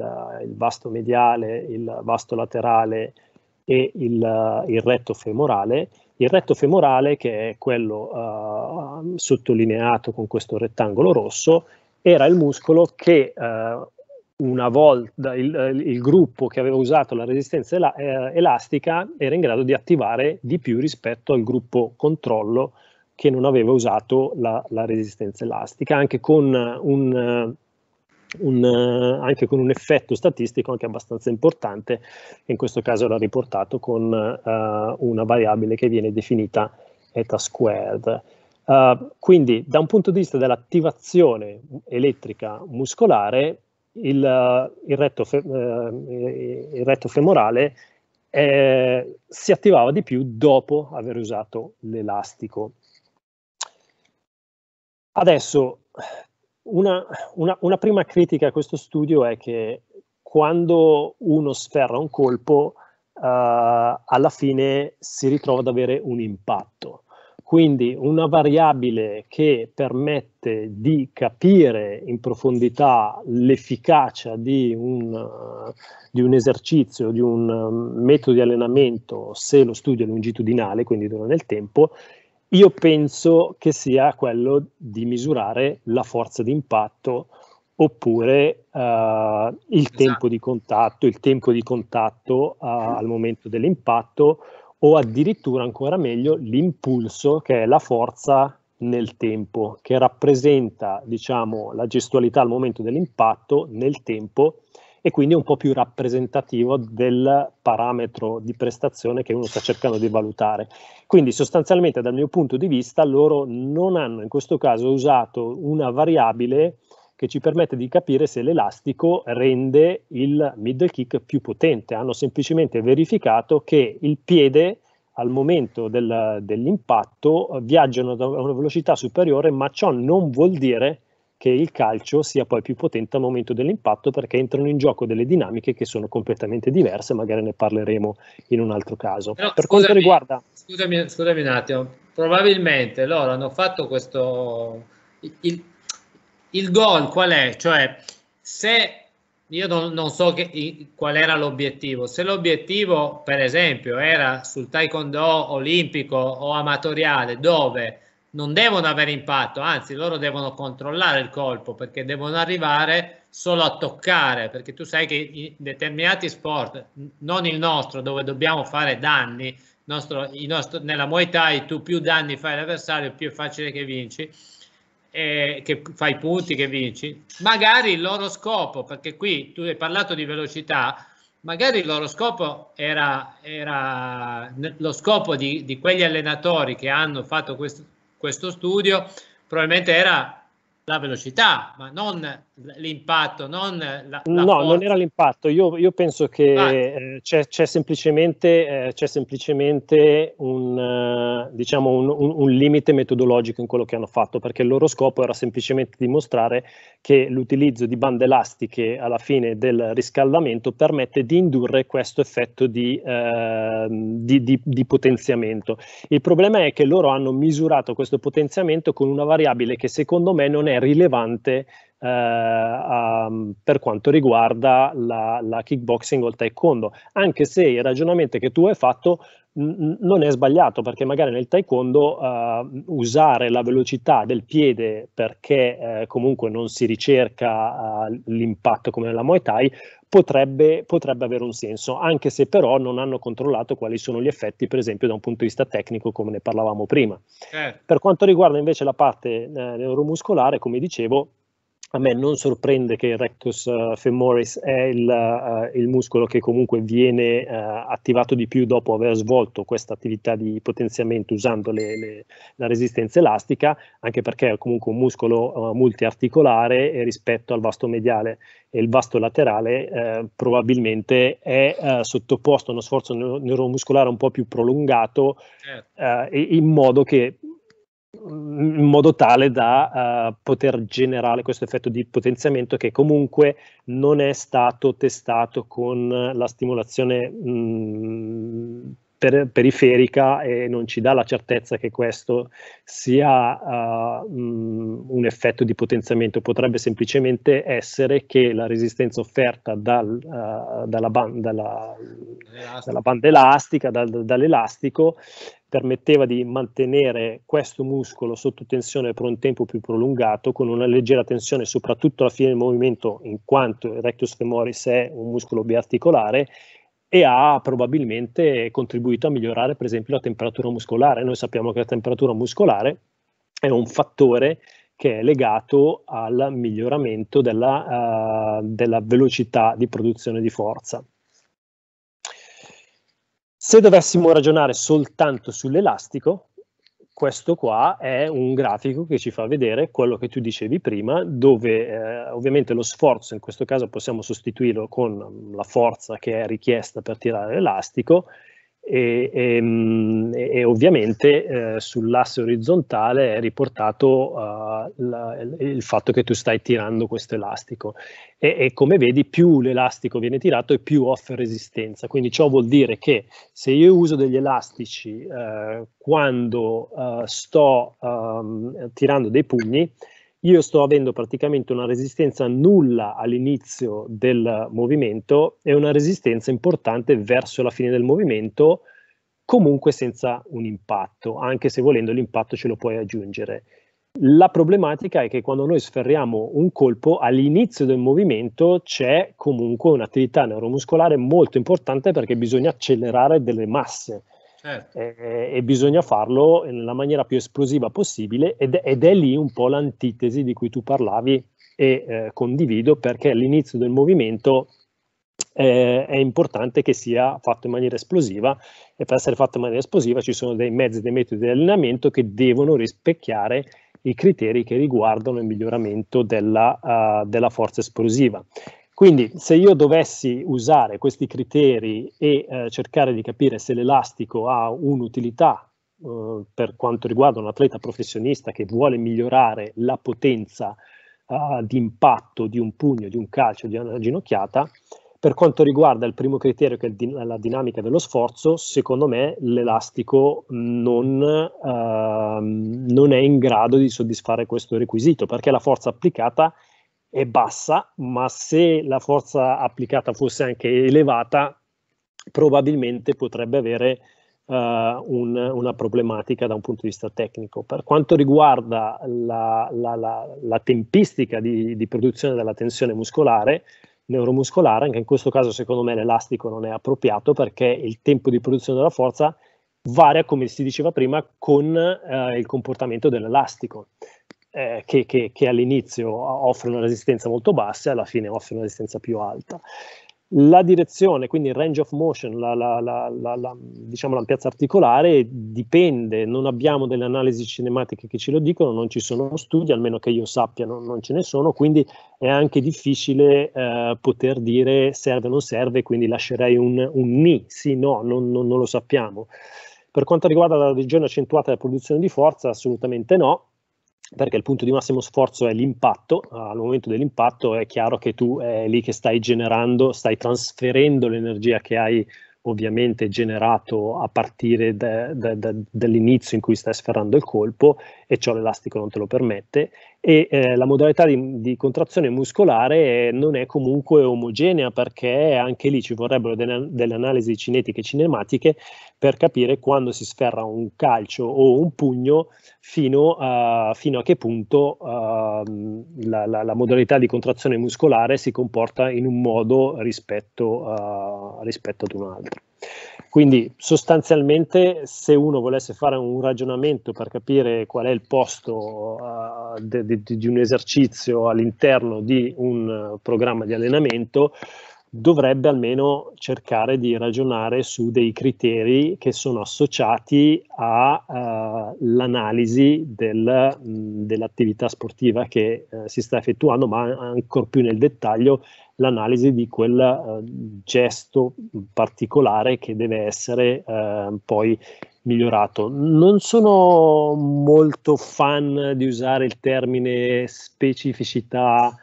il, vasto mediale, il vasto laterale e il, il retto femorale, il retto femorale, che è quello uh, sottolineato con questo rettangolo rosso, era il muscolo che uh, una volta il, il, gruppo che aveva usato la resistenza el eh, elastica era in grado di attivare di più rispetto al gruppo controllo che non aveva usato la, la resistenza elastica, anche con un un, eh, anche con un effetto statistico anche abbastanza importante, in questo caso era riportato con uh, una variabile che viene definita eta squared. Uh, quindi da un punto di vista dell'attivazione elettrica muscolare, il, uh, il, retto, fe, il retto, femorale eh, si attivava di più dopo aver usato l'elastico. Adesso una, una, una prima critica a questo studio è che quando uno sferra un colpo, uh, alla fine si ritrova ad avere un impatto. Quindi una variabile che permette di capire in profondità l'efficacia di un, di un esercizio, di un um, metodo di allenamento, se lo studio è longitudinale, quindi dura nel tempo, io penso che sia quello di misurare la forza d'impatto oppure uh, il esatto. tempo di contatto, il tempo di contatto uh, al momento dell'impatto o addirittura ancora meglio l'impulso che è la forza nel tempo che rappresenta diciamo la gestualità al momento dell'impatto nel tempo e quindi è un po' più rappresentativo del parametro di prestazione che uno sta cercando di valutare. Quindi sostanzialmente dal mio punto di vista loro non hanno in questo caso usato una variabile che ci permette di capire se l'elastico rende il middle kick più potente. Hanno semplicemente verificato che il piede al momento del, dell'impatto viaggiano a una velocità superiore, ma ciò non vuol dire che il calcio sia poi più potente al momento dell'impatto perché entrano in gioco delle dinamiche che sono completamente diverse, magari ne parleremo in un altro caso. No, per scusami, quanto riguarda... Scusami, scusami, un attimo, probabilmente loro hanno fatto questo... Il, il, il gol qual è? Cioè, se io non, non so che, qual era l'obiettivo, se l'obiettivo per esempio era sul taekwondo olimpico o amatoriale dove non devono avere impatto, anzi loro devono controllare il colpo perché devono arrivare solo a toccare, perché tu sai che in determinati sport, non il nostro, dove dobbiamo fare danni, nostro, nostro, nella Muay Thai tu più danni fai all'avversario, più è facile che vinci, eh, che fai punti, che vinci. Magari il loro scopo, perché qui tu hai parlato di velocità, magari il loro scopo era, era lo scopo di, di, quegli allenatori che hanno fatto questo, questo studio probabilmente era la velocità, ma non l'impatto, non la, la No, forza. non era l'impatto. Io, io penso che ah. eh, c'è, c'è, semplicemente, eh, c'è semplicemente un, eh, diciamo un, un, un, limite metodologico in quello che hanno fatto, perché il loro scopo era semplicemente dimostrare che l'utilizzo di bande elastiche alla fine del riscaldamento permette di indurre questo effetto di, ehm, di, di, di potenziamento. Il problema è che loro hanno misurato questo potenziamento con una variabile che secondo me non è rilevante eh, a, per quanto riguarda la, la kickboxing o il taekwondo, anche se il ragionamento che tu hai fatto non è sbagliato perché magari nel taekwondo uh, usare la velocità del piede perché uh, comunque non si ricerca uh, l'impatto come nella Muay Thai potrebbe, potrebbe, avere un senso anche se però non hanno controllato quali sono gli effetti per esempio da un punto di vista tecnico come ne parlavamo prima. Eh. Per quanto riguarda invece la parte neuromuscolare come dicevo a me non sorprende che il rectus eh, femoris è il, uh, il muscolo che comunque viene uh, attivato di più dopo aver svolto questa attività di potenziamento usando le, le, la resistenza elastica, anche perché è comunque un muscolo uh, multiarticolare rispetto al vasto mediale e il vasto laterale probabilmente è sottoposto a uno sforzo neuromuscolare un po' più prolungato certo. in modo che in modo tale da uh, poter generare questo effetto di potenziamento che comunque non è stato testato con la stimolazione mh, mm, per, periferica e non ci dà la certezza che questo sia uh, eh, mh, mm, un effetto di potenziamento, potrebbe semplicemente essere che la resistenza offerta dal, uh, dalla, ban dalla, dalla, banda elastica, dal, dall'elastico, permetteva di mantenere questo muscolo sotto tensione per un tempo più prolungato con una leggera tensione soprattutto alla fine del movimento in quanto il rectus femoris è un muscolo biarticolare e ha probabilmente contribuito a migliorare per esempio la temperatura muscolare. Noi sappiamo che la temperatura muscolare è un fattore che è legato al miglioramento della, uh, della velocità di produzione di forza. Se dovessimo ragionare soltanto sull'elastico, questo qua è un grafico che ci fa vedere quello che tu dicevi prima, dove eh, ovviamente lo sforzo, in questo caso possiamo sostituirlo con la forza che è richiesta per tirare l'elastico, e, mm, e, e ovviamente eh, sull'asse orizzontale è riportato uh, la, il fatto che tu stai tirando questo elastico e, e come vedi più l'elastico viene tirato e più offre resistenza quindi ciò vuol dire che se io uso degli elastici uh, quando uh, sto um, tirando dei pugni io sto avendo praticamente una resistenza nulla all'inizio del movimento e una resistenza importante verso la fine del movimento, comunque senza un impatto, anche se volendo l'impatto ce lo puoi aggiungere. La problematica è che quando noi sferriamo un colpo, all'inizio del movimento c'è comunque un'attività neuromuscolare molto importante perché bisogna accelerare delle masse Certo. E, eh, eh, e, bisogna farlo nella maniera più esplosiva possibile ed, ed, è lì un po' l'antitesi di cui tu parlavi e eh, condivido perché all'inizio del movimento eh, è importante che sia fatto in maniera esplosiva e per essere fatto in maniera esplosiva ci sono dei mezzi, dei metodi di allenamento che devono rispecchiare i criteri che riguardano il miglioramento della, uh, della forza esplosiva. Quindi se io dovessi usare questi criteri e eh, cercare di capire se l'elastico ha un'utilità eh, per quanto riguarda un atleta professionista che vuole migliorare la potenza eh, di impatto di un pugno, di un calcio, di una ginocchiata, per quanto riguarda il primo criterio che è la dinamica dello sforzo, secondo me l'elastico non, ehm, non, è in grado di soddisfare questo requisito perché la forza applicata è è bassa, ma se la forza applicata fosse anche elevata, probabilmente potrebbe avere uh, un, una problematica da un punto di vista tecnico. Per quanto riguarda la, la, la, la tempistica di, di, produzione della tensione muscolare, neuromuscolare, anche in questo caso secondo me l'elastico non è appropriato perché il tempo di produzione della forza varia, come si diceva prima, con uh, il comportamento dell'elastico eh, che, che, che, all'inizio offrono resistenze molto bassa e alla fine offrono resistenza più alta. La direzione, quindi il range of motion, la, la, la, la diciamo l'ampiezza articolare dipende, non abbiamo delle analisi cinematiche che ce lo dicono, non ci sono studi, almeno che io sappia non, non ce ne sono, quindi è anche difficile eh, poter dire serve o non serve, quindi lascerei un, un ni, sì, no, non, non, non lo sappiamo. Per quanto riguarda la regione accentuata della produzione di forza, assolutamente no, perché il punto di massimo sforzo è l'impatto, al momento dell'impatto è chiaro che tu è lì che stai generando, stai trasferendo l'energia che hai ovviamente generato a partire dall'inizio in cui stai sferrando il colpo e ciò l'elastico non te lo permette e eh, la modalità di, di, contrazione muscolare non è comunque omogenea perché anche lì ci vorrebbero delle, delle analisi cinetiche e cinematiche per capire quando si sferra un calcio o un pugno fino a, fino a che punto uh, la, la, la, modalità di contrazione muscolare si comporta in un modo rispetto, uh, rispetto ad un altro. Quindi sostanzialmente se uno volesse fare un ragionamento per capire qual è il posto uh, de, de, di un esercizio all'interno di un eh, programma di allenamento, dovrebbe almeno cercare di ragionare su dei criteri che sono associati all'analisi eh, uh, del, dell'attività sportiva che uh, si sta effettuando, ma ancor più nel dettaglio l'analisi di quel uh, gesto particolare che deve essere poi migliorato. Non sono molto fan di usare il termine specificità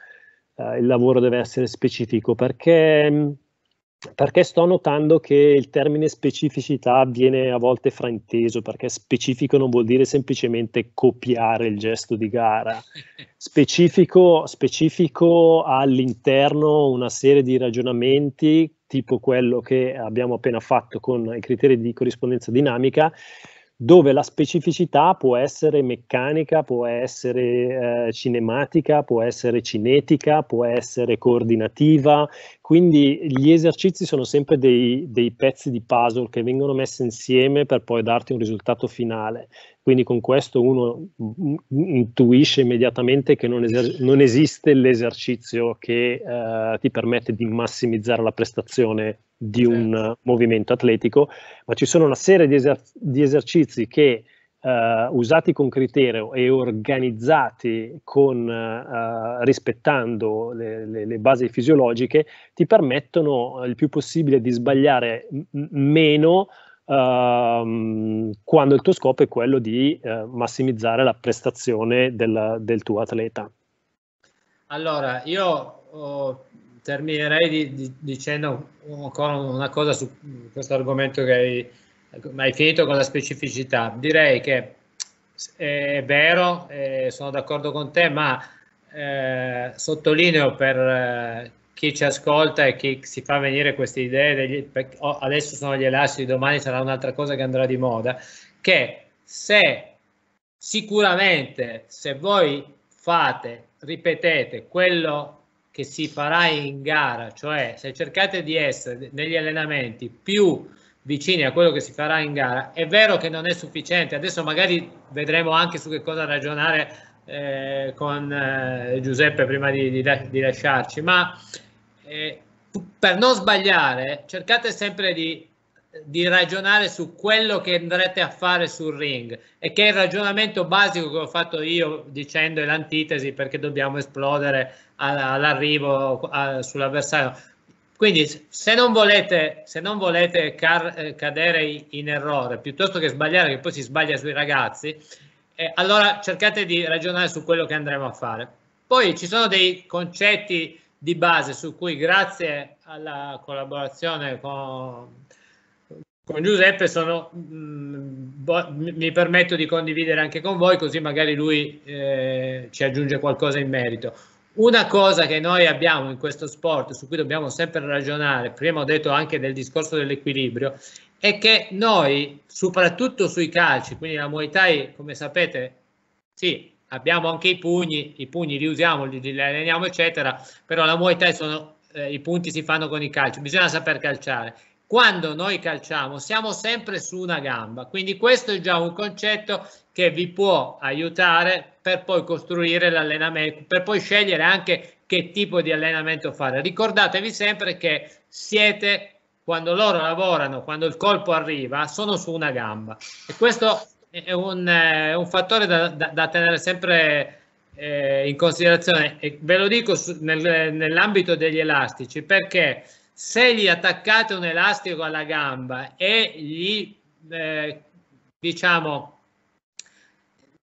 eh, il lavoro deve essere specifico perché, mm, perché sto notando che il termine specificità viene a volte frainteso perché specifico non vuol dire semplicemente copiare il gesto di gara. Specifico, specifico ha all'interno una serie di ragionamenti tipo quello che abbiamo appena fatto con i criteri di corrispondenza dinamica dove la specificità può essere meccanica, può essere eh, cinematica, può essere cinetica, può essere coordinativa, quindi gli esercizi sono sempre dei, dei, pezzi di puzzle che vengono messi insieme per poi darti un risultato finale. Quindi con questo uno intuisce immediatamente che non, non esiste l'esercizio che eh, ti permette di massimizzare la prestazione di un certo. movimento atletico, ma ci sono una serie di, eser di esercizi che eh, usati con criterio e organizzati con, eh, rispettando le, le, le, basi fisiologiche, ti permettono eh, il più possibile di sbagliare meno ehm, quando il tuo scopo è quello di eh, massimizzare la prestazione del, del, tuo atleta. Allora, io oh, terminerei di, di, dicendo ancora una cosa su questo argomento che hai Ecco, ma hai finito con la specificità. Direi che eh, è vero, eh, sono d'accordo con te, ma eh, sottolineo per eh, chi ci ascolta e chi si fa venire queste idee, degli, per, oh, adesso sono gli elastici, domani sarà un'altra cosa che andrà di moda, che se sicuramente se voi fate, ripetete quello che si farà in gara, cioè se cercate di essere negli allenamenti più vicini a quello che si farà in gara. È vero che non è sufficiente, adesso magari vedremo anche su che cosa ragionare eh, con eh, Giuseppe prima di, di, di lasciarci, ma eh, per non sbagliare cercate sempre di, di, ragionare su quello che andrete a fare sul ring e che è il ragionamento basico che ho fatto io dicendo è l'antitesi perché dobbiamo esplodere all'arrivo sull'avversario. Quindi se non volete, se non volete car- eh, cadere in errore, piuttosto che sbagliare, che poi si sbaglia sui ragazzi, eh, allora cercate di ragionare su quello che andremo a fare. Poi ci sono dei concetti di base su cui grazie alla collaborazione con, con Giuseppe sono, mh, mm, bo- mi permetto di condividere anche con voi così magari lui eh, ci aggiunge qualcosa in merito. Una cosa che noi abbiamo in questo sport, su cui dobbiamo sempre ragionare, prima ho detto anche del discorso dell'equilibrio, è che noi, soprattutto sui calci, quindi la Muay Thai, come sapete, sì, abbiamo anche i pugni, i pugni li usiamo, li, li alleniamo, eccetera, però la Muay Thai sono, eh, i punti si fanno con i calci, bisogna saper calciare. Quando noi calciamo siamo sempre su una gamba, quindi questo è già un concetto che vi può aiutare per poi costruire l'allenamento, per poi scegliere anche che tipo di allenamento fare. Ricordatevi sempre che siete quando loro lavorano, quando il colpo arriva, sono su una gamba e questo è un, eh, un fattore da, da, da, tenere sempre eh, in considerazione e ve lo dico su, nel, nell'ambito degli elastici perché se gli attaccate un elastico alla gamba e gli eh, diciamo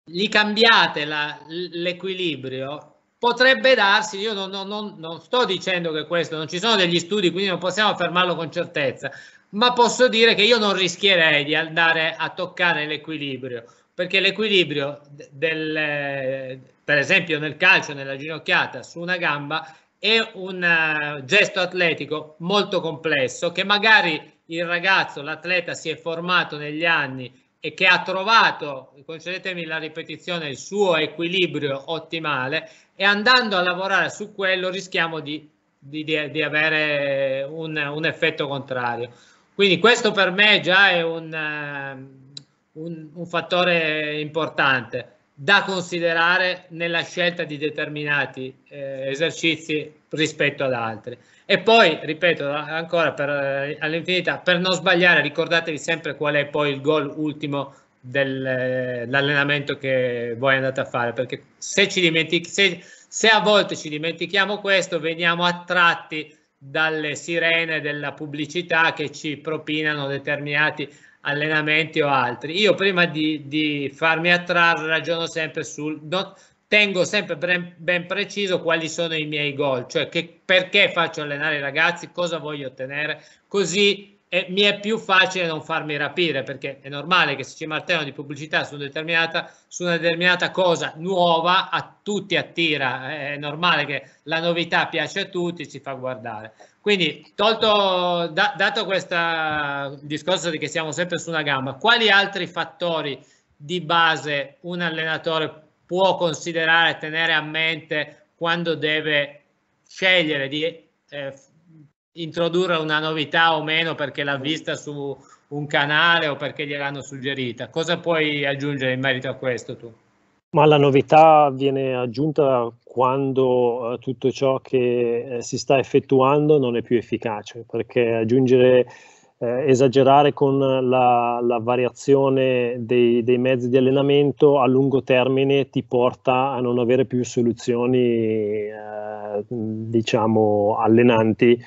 gli cambiate la, l'equilibrio, potrebbe darsi, io non, non, non, sto dicendo che questo, non ci sono degli studi, quindi non possiamo affermarlo con certezza, ma posso dire che io non rischierei di andare a toccare l'equilibrio, perché l'equilibrio del, per esempio nel calcio, nella ginocchiata, su una gamba, è un eh, gesto atletico molto complesso che magari il ragazzo, l'atleta si è formato negli anni e che ha trovato, concedetemi la ripetizione, il suo equilibrio ottimale e andando a lavorare su quello rischiamo di, di, di avere un, un, effetto contrario. Quindi questo per me già è un, eh, un, un fattore importante da considerare nella scelta di determinati eh, esercizi rispetto ad altri. E poi, ripeto ancora per, eh, all'infinità, per non sbagliare, ricordatevi sempre qual è poi il gol ultimo dell'allenamento eh, che voi andate a fare, perché se, ci dimentic- se, se a volte ci dimentichiamo questo, veniamo attratti dalle sirene della pubblicità che ci propinano determinati allenamenti o altri. Io prima di, di farmi attrarre ragiono sempre sul... Not, tengo sempre ben, ben, preciso quali sono i miei goal, cioè che, perché faccio allenare i ragazzi, cosa voglio ottenere, così eh, mi è più facile non farmi rapire, perché è normale che se ci martello di pubblicità su, un su una determinata cosa nuova, a tutti attira, eh, è normale che la novità piace a tutti, ci fa guardare. Quindi, tolto, da, dato questo discorso di che siamo sempre su una gamba, quali altri fattori di base un allenatore può può considerare, tenere a mente quando deve scegliere di eh, introdurre una novità o meno perché l'ha vista su un canale o perché gliel'hanno suggerita. Cosa puoi aggiungere in merito a questo tu? Ma la novità viene aggiunta quando eh, tutto ciò che eh, si sta effettuando non è più efficace, perché aggiungere eh, esagerare con la, la variazione dei, dei, mezzi di allenamento a lungo termine ti porta a non avere più soluzioni, eh, diciamo, allenanti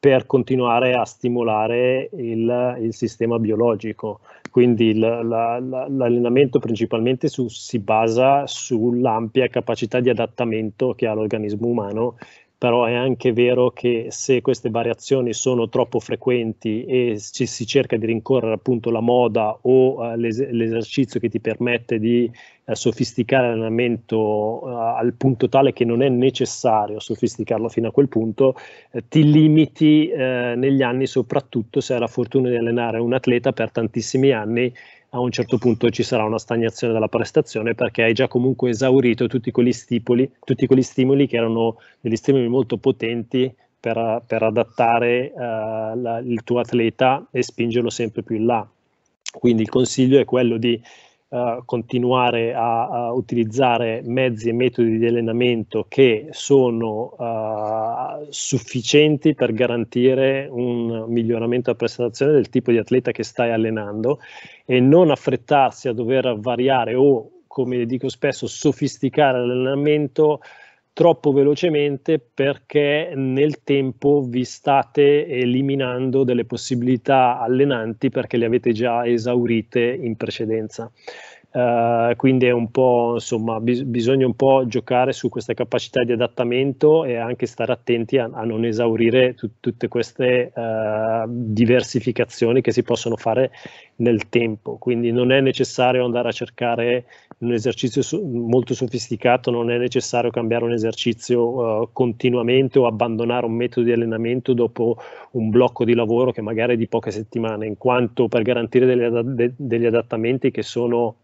per continuare a stimolare il, il sistema biologico. Quindi il, la, la, l'allenamento principalmente su, si basa sull'ampia capacità di adattamento che ha l'organismo umano però è anche vero che se queste variazioni sono troppo frequenti e ci si cerca di rincorrere appunto la moda o eh, l'es- l'esercizio che ti permette di eh, sofisticare l'allenamento eh, al punto tale che non è necessario sofisticarlo fino a quel punto, eh, ti limiti eh, negli anni soprattutto se hai la fortuna di allenare un atleta per tantissimi anni a un certo punto ci sarà una stagnazione della prestazione perché hai già comunque esaurito tutti quegli, stipoli, tutti quegli stimoli che erano degli stimoli molto potenti per, per adattare uh, la, il tuo atleta e spingerlo sempre più in là. Quindi il consiglio è quello di eh, continuare a, a, utilizzare mezzi e metodi di allenamento che sono uh, sufficienti per garantire un miglioramento della prestazione del tipo di atleta che stai allenando e non affrettarsi a dover variare o, come dico spesso, sofisticare l'allenamento troppo velocemente perché nel tempo vi state eliminando delle possibilità allenanti perché le avete già esaurite in precedenza. Eh, quindi è un po', insomma, bis- bisogna un po' giocare su questa capacità di adattamento e anche stare attenti a, a non esaurire t- tutte queste uh, diversificazioni che si possono fare nel tempo. Quindi non è necessario andare a cercare un esercizio su- molto sofisticato, non è necessario cambiare un esercizio uh, continuamente o abbandonare un metodo di allenamento dopo un blocco di lavoro che magari è di poche settimane, in quanto per garantire degli, ad- de- degli adattamenti che sono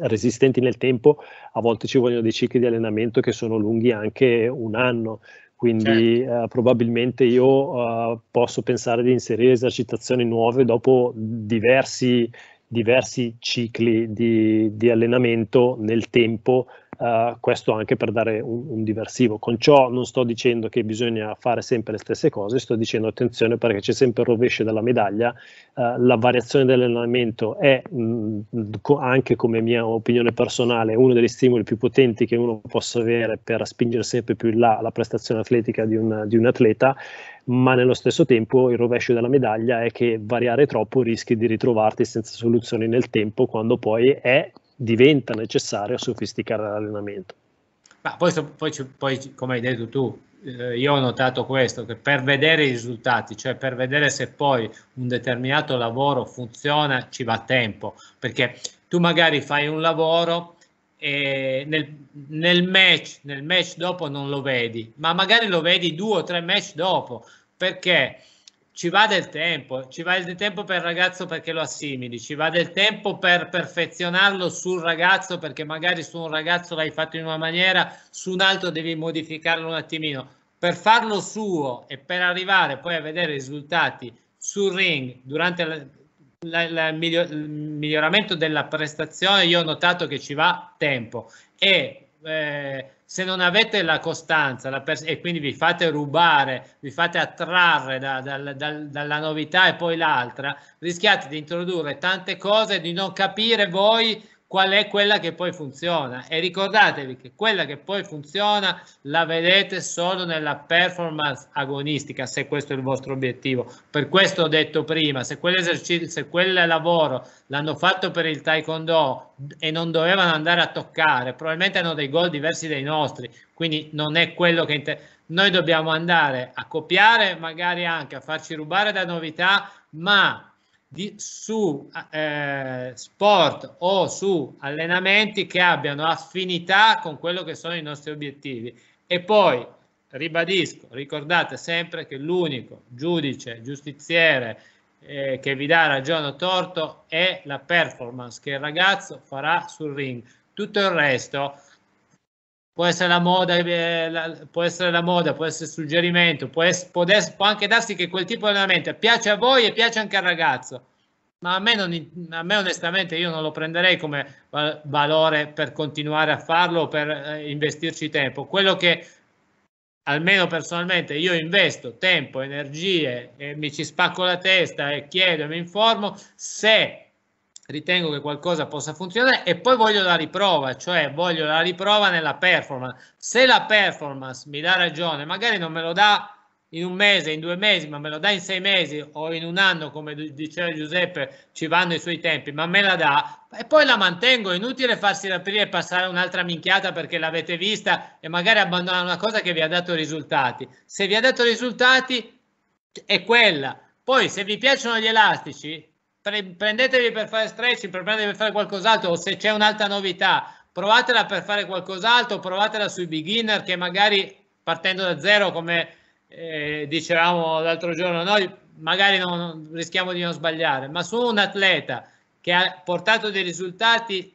resistenti nel tempo, a volte ci vogliono dei cicli di allenamento che sono lunghi anche un anno, quindi certo. eh, probabilmente io eh, posso pensare di inserire esercitazioni nuove dopo diversi, diversi cicli di, di, allenamento nel tempo Uh, questo anche per dare un, un, diversivo. Con ciò non sto dicendo che bisogna fare sempre le stesse cose, sto dicendo attenzione perché c'è sempre il rovescio della medaglia, uh, la variazione dell'allenamento è mh, co- anche come mia opinione personale uno degli stimoli più potenti che uno possa avere per spingere sempre più in là la prestazione atletica di, una, di un atleta, ma nello stesso tempo il rovescio della medaglia è che variare troppo rischi di ritrovarti senza soluzioni nel tempo quando poi è diventa necessario sofisticare l'allenamento. Ma poi, poi, poi come hai detto tu, eh, io ho notato questo, che per vedere i risultati, cioè per vedere se poi un determinato lavoro funziona, ci va tempo, perché tu magari fai un lavoro e nel, nel match, nel match dopo non lo vedi, ma magari lo vedi due o tre match dopo, perché ci va del tempo, ci va del tempo per il ragazzo perché lo assimili, ci va del tempo per perfezionarlo sul ragazzo perché magari su un ragazzo l'hai fatto in una maniera, su un altro devi modificarlo un attimino. Per farlo suo e per arrivare poi a vedere risultati sul ring durante la, la, la, il miglioramento della prestazione, io ho notato che ci va tempo e eh, se non avete la costanza la e quindi vi fate rubare, vi fate attrarre da, da, da, dalla novità e poi l'altra, rischiate di introdurre tante cose e di non capire voi qual è quella che poi funziona. E ricordatevi che quella che poi funziona la vedete solo nella performance agonistica, se questo è il vostro obiettivo. Per questo ho detto prima, se, se quel lavoro l'hanno fatto per il taekwondo e non dovevano andare a toccare, probabilmente hanno dei gol diversi dai nostri, quindi non è quello che... Inter- noi dobbiamo andare a copiare, magari anche a farci rubare da novità, ma di, su eh, sport o su allenamenti che abbiano affinità con quello che sono i nostri obiettivi. E poi, ribadisco, ricordate sempre che l'unico giudice, giustiziere eh, che vi dà ragione o torto è la performance che il ragazzo farà sul ring. Tutto il resto può essere la moda, eh, può essere la moda, può essere il suggerimento, può, es, può, des, può, anche darsi che quel tipo di allenamento piace a voi e piace anche al ragazzo, ma a me, non, a me onestamente io non lo prenderei come valore per continuare a farlo, o per eh, investirci tempo. Quello che almeno personalmente io investo tempo, energie, e eh, mi ci spacco la testa e chiedo e mi informo se ritengo che qualcosa possa funzionare e poi voglio la riprova, cioè voglio la riprova nella performance. Se la performance mi dà ragione, magari non me lo dà in un mese, in due mesi, ma me lo dà in sei mesi o in un anno, come diceva Giuseppe, ci vanno i suoi tempi, ma me la dà e poi la mantengo. È inutile farsi rapire e passare un'altra minchiata perché l'avete vista e magari abbandonare una cosa che vi ha dato risultati. Se vi ha dato risultati, è quella. Poi, se vi piacciono gli elastici, pre- prendetevi per fare stretching, prendetevi per fare qualcos'altro, o se c'è un'altra novità, provatela per fare qualcos'altro, provatela sui beginner che magari partendo da zero, come eh, dicevamo l'altro giorno noi, magari non, rischiamo di non sbagliare, ma su un atleta che ha portato dei risultati,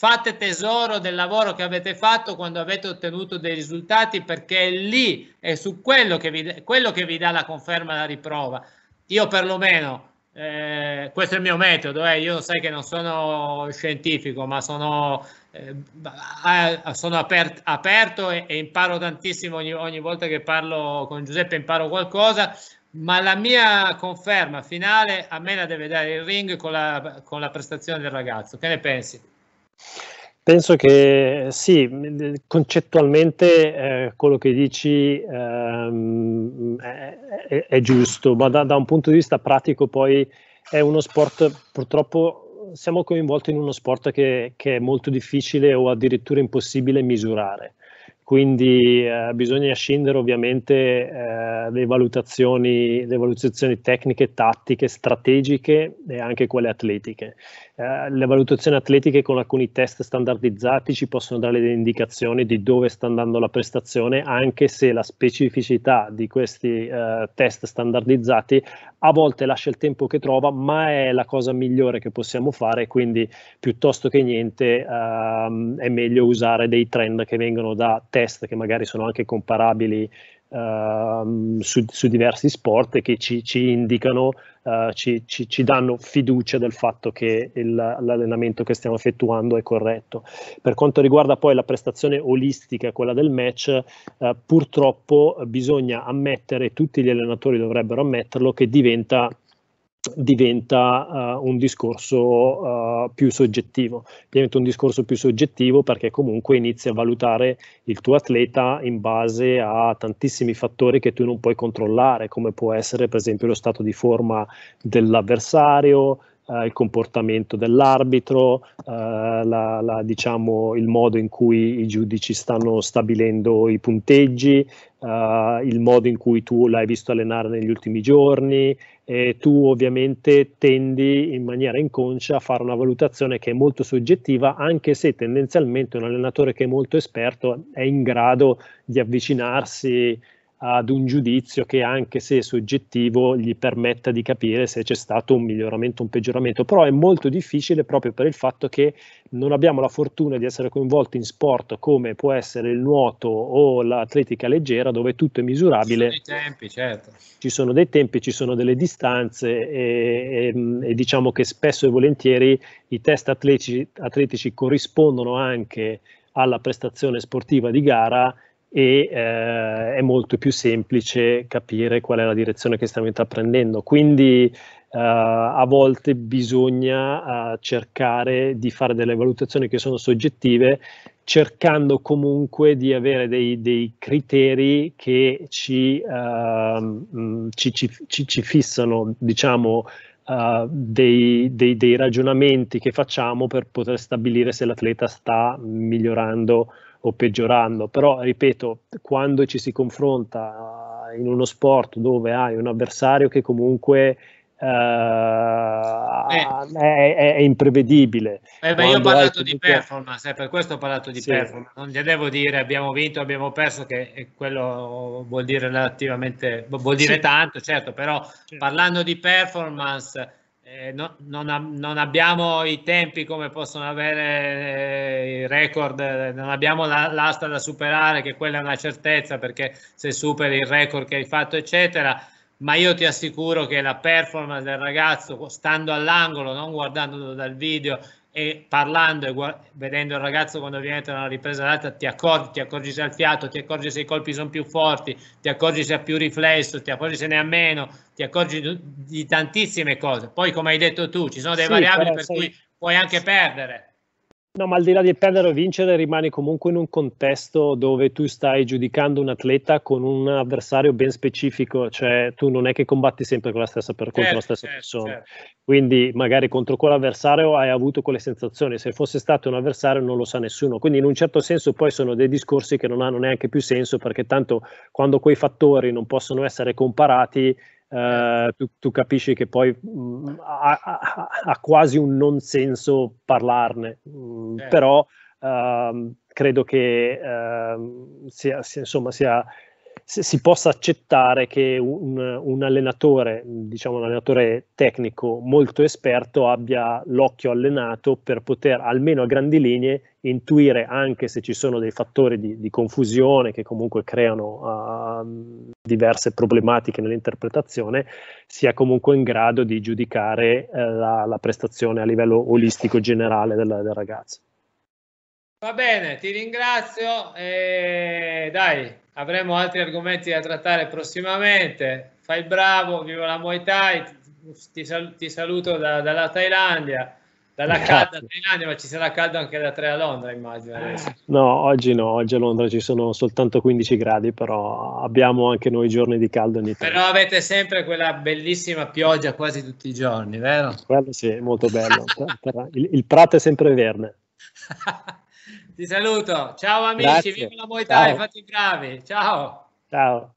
fate tesoro del lavoro che avete fatto quando avete ottenuto dei risultati, perché è lì, è su quello che vi, quello che vi dà la conferma, la riprova. Io perlomeno eh, questo è il mio metodo, eh. io sai che non sono scientifico, ma sono, eh, sono aper aperto e, e, imparo tantissimo ogni, ogni, volta che parlo con Giuseppe, imparo qualcosa, ma la mia conferma finale a me la deve dare il ring con la, con la prestazione del ragazzo. Che ne pensi? Penso che sì, concettualmente eh, quello che dici ehm, è, è, è, giusto, ma da, da, un punto di vista pratico poi è uno sport, purtroppo siamo coinvolti in uno sport che, che è molto difficile o addirittura impossibile misurare quindi eh, bisogna scindere ovviamente eh, le, valutazioni, le valutazioni tecniche, tattiche, strategiche e anche quelle atletiche. Eh, le valutazioni atletiche con alcuni test standardizzati ci possono dare delle indicazioni di dove sta andando la prestazione, anche se la specificità di questi eh, test standardizzati a volte lascia il tempo che trova, ma è la cosa migliore che possiamo fare, quindi piuttosto che niente ehm, è meglio usare dei trend che vengono da test che magari sono anche comparabili Ehm, su, su, diversi sport che ci, ci indicano, uh, ci, ci, ci, danno fiducia del fatto che il, l'allenamento che stiamo effettuando è corretto. Per quanto riguarda poi la prestazione olistica, quella del match, uh, purtroppo bisogna ammettere, tutti gli allenatori dovrebbero ammetterlo, che diventa diventa uh, un discorso uh, più soggettivo. Diventa un discorso più soggettivo perché comunque inizi a valutare il tuo atleta in base a tantissimi fattori che tu non puoi controllare, come può essere per esempio lo stato di forma dell'avversario, uh, il comportamento dell'arbitro, la, la, diciamo, il modo in cui i giudici stanno stabilendo i punteggi, il modo in cui tu l'hai visto allenare negli ultimi giorni, eh, tu ovviamente tendi in maniera inconscia a fare una valutazione che è molto soggettiva, anche se tendenzialmente un allenatore che è molto esperto è in grado di avvicinarsi ad un giudizio che anche se soggettivo gli permetta di capire se c'è stato un miglioramento o un peggioramento, però è molto difficile proprio per il fatto che non abbiamo la fortuna di essere coinvolti in sport come può essere il nuoto o l'atletica leggera dove tutto è misurabile. Ci sono dei tempi, certo. Ci sono dei tempi, ci sono delle distanze e, e, e diciamo che spesso e volentieri i test atletici, atletici corrispondono anche alla prestazione sportiva di gara e eh, è molto più semplice capire qual è la direzione che stiamo intraprendendo. Quindi Uh, a volte bisogna uh, cercare di fare delle valutazioni che sono soggettive, cercando comunque di avere dei, dei criteri che ci, uh, ci, ci, ci fissano, diciamo, eh, dei, dei, dei ragionamenti che facciamo per poter stabilire se l'atleta sta migliorando o peggiorando, però ripeto, quando ci si confronta eh, in uno sport dove hai un avversario che comunque Uh, eh. eh. è, è, imprevedibile. Eh beh, io ho parlato di performance, eh, per questo ho parlato di sì. performance. Non gli devo dire abbiamo vinto, abbiamo perso, che quello vuol dire relativamente, vuol dire sì. tanto, certo, però sì. parlando di performance eh, non, non, abbiamo i tempi come possono avere eh, i record, eh, non abbiamo la, l'asta da superare, che quella è una certezza perché se superi il record che hai fatto, eccetera. Ma io ti assicuro che la performance del ragazzo, stando all'angolo, non guardandolo dal video, e parlando e vedendo il ragazzo quando viene da una ripresa e ti accorgi, ti accorgi se ha il fiato, ti accorgi se i colpi sono più forti, ti accorgi se ha più riflesso, ti accorgi se ne ha meno, ti accorgi di tantissime cose. Poi come hai detto tu, ci sono delle sì, variabili per sei... cui puoi anche perdere. No, ma al di là di perdere o vincere, rimani comunque in un contesto dove tu stai giudicando un atleta con un avversario ben specifico, cioè tu non è che combatti sempre con la stessa, per, certo, la stessa certo, persona. Certo. Quindi magari contro quell'avversario hai avuto quelle sensazioni, se fosse stato un avversario non lo sa nessuno. Quindi in un certo senso poi sono dei discorsi che non hanno neanche più senso perché tanto quando quei fattori non possono essere comparati eh, tu, tu, capisci che poi mh, mm, ha, ha, ha, quasi un non senso parlarne, mh, mm, eh. Certo. però ehm, credo che ehm, sia, sia, insomma, sia si possa accettare che un, un, allenatore, diciamo un allenatore tecnico molto esperto, abbia l'occhio allenato per poter almeno a grandi linee intuire anche se ci sono dei fattori di, di confusione che comunque creano uh, diverse problematiche nell'interpretazione, sia comunque in grado di giudicare uh, la, la, prestazione a livello olistico generale del, del ragazzo. Va bene, ti ringrazio e dai, avremo altri argomenti da trattare prossimamente. Fai bravo, viva la Muay Thai, ti, sal ti saluto da, dalla Thailandia, dalla Grazie. calda Thailandia, ma ci sarà caldo anche da 3 a Londra immagino adesso. No, oggi no, oggi a Londra ci sono soltanto 15 gradi, però abbiamo anche noi giorni di caldo ogni tanto. Però avete sempre quella bellissima pioggia quasi tutti i giorni, vero? Quello sì, molto bello. il, il prato è sempre verde. Ti saluto. Ciao amici, viva la Muay Thai, fate bravi. Ciao. Ciao.